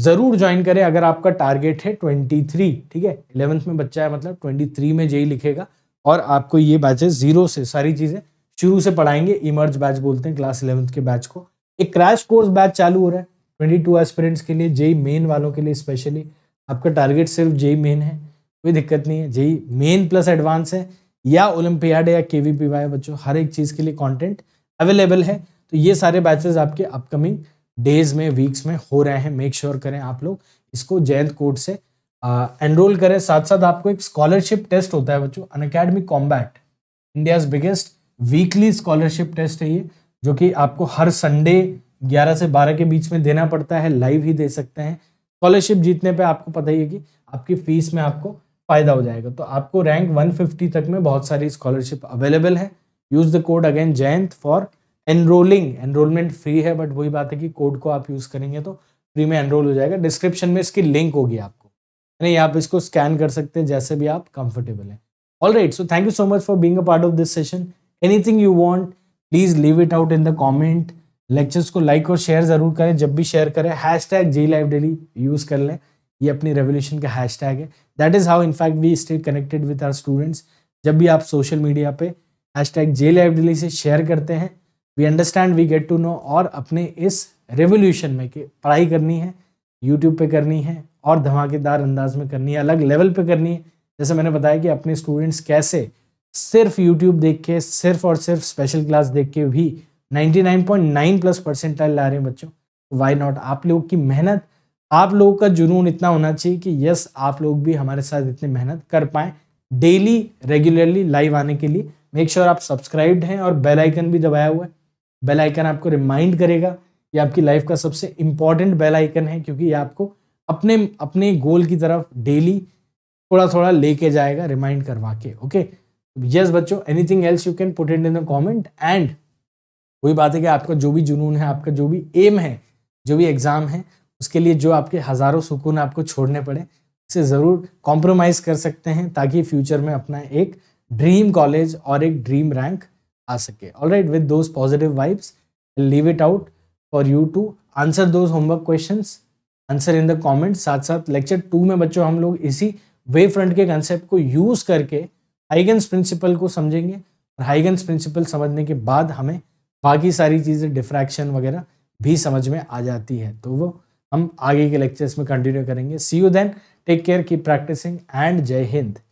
A: ज़रूर ज्वाइन करें अगर आपका टारगेट है ट्वेंटी थ्री ठीक है इलेवंथ में बच्चा है मतलब ट्वेंटी थ्री में जेई e e लिखेगा और आपको ये बैचेस जीरो से सारी चीज़ें शुरू से पढ़ाएंगे इमर्ज बैच बोलते हैं क्लास इलेवंथ के बैच को एक क्रैश कोर्स बैच चालू हो रहा है ट्वेंटी टू एस्पिरेंट्स के लिए जेई मेन वालों के लिए स्पेशली आपका टारगेट सिर्फ जेई मेन है कोई दिक्कत नहीं है जेई मेन प्लस एडवांस है या ओलंपियाड या के वी बच्चों हर एक चीज़ के लिए कॉन्टेंट अवेलेबल है तो ये सारे बैचेज आपके अपकमिंग डेज में वीक्स में हो रहे हैं मेक श्योर sure करें आप लोग इसको जयंत कोर्ट से एनरोल करें साथ साथ आपको एक स्कॉलरशिप टेस्ट होता है बच्चों Unacademy combat India's biggest weekly scholarship test है ये जो कि आपको हर संडे ग्यारह से बारह के बीच में देना पड़ता है लाइव ही दे सकते हैं स्कॉलरशिप जीतने पे आपको पता ही है कि आपकी फीस में आपको फ़ायदा हो जाएगा तो आपको रैंक 150 तक में बहुत सारी स्कॉलरशिप अवेलेबल है use the code again Jayant for enrolling enrolment free है बट वही बात है कि कोड को आप यूज़ करेंगे तो फ्री में एनरोल हो जाएगा डिस्क्रिप्शन में इसकी लिंक होगी आपको यानी आप इसको स्कैन कर सकते हैं जैसे भी आप कंफर्टेबल हैं all right so thank you so much for being a part of this session anything you want please leave it out in the comment lectures को लाइक और शेयर ज़रूर करें जब भी शेयर करें hashtag JEE live daily use कर लें ये अपनी रेवोल्यूशन का हैश टैग है that is how in fact we stay connected with our students जब भी आप सोशल मीडिया पे हैश टैग जे लाइव डेली से शेयर करते हैं we understand we get to know और अपने इस रेवोल्यूशन में कि पढ़ाई करनी है यूट्यूब पे करनी है और धमाकेदार अंदाज में करनी है अलग लेवल पे करनी है जैसे मैंने बताया कि अपने स्टूडेंट्स कैसे सिर्फ यूट्यूब देख के सिर्फ और सिर्फ स्पेशल क्लास देख के भी 99.9 प्लस परसेंटाइल ला रहे हैं बच्चों वाई नॉट आप लोग की मेहनत आप लोगों का जुनून इतना होना चाहिए कि यस आप लोग भी हमारे साथ इतनी मेहनत कर पाए डेली रेगुलरली लाइव आने के लिए मेक श्योर sure आप सब्सक्राइब्ड हैं और बेल आइकन भी दबाया हुआ है बेल आइकन आपको रिमाइंड करेगा ये आपकी लाइफ का सबसे इंपॉर्टेंट बेल आइकन है क्योंकि ये आपको अपने अपने गोल की तरफ डेली थोड़ा थोड़ा लेके जाएगा रिमाइंड करवा के ओके यस बच्चों anything else you can put it in the comment and वही बात है कि आपका जो भी जुनून है आपका जो भी एम है जो भी एग्ज़ाम है उसके लिए जो आपके हज़ारों सुकून आपको छोड़ने पड़े उसे ज़रूर कॉम्प्रोमाइज़ कर सकते हैं ताकि फ्यूचर में अपना एक ड्रीम कॉलेज और एक ड्रीम रैंक आ सके all right with those positive vibes leave it out for you to answer those homework question answer in the comment साथ साथ लेक्चर टू में बच्चों हम लोग इसी वे फ्रंट के कंसेप्ट को यूज़ करके हाइगन्स प्रिंसिपल को समझेंगे और हाइगन्स प्रिंसिपल समझने के बाद हमें बाकी सारी चीज़ें डिफ्रैक्शन वगैरह भी समझ में आ जाती है तो वो हम आगे के लेक्चर्स में कंटिन्यू करेंगे see you then take care keep practicing and Jai Hind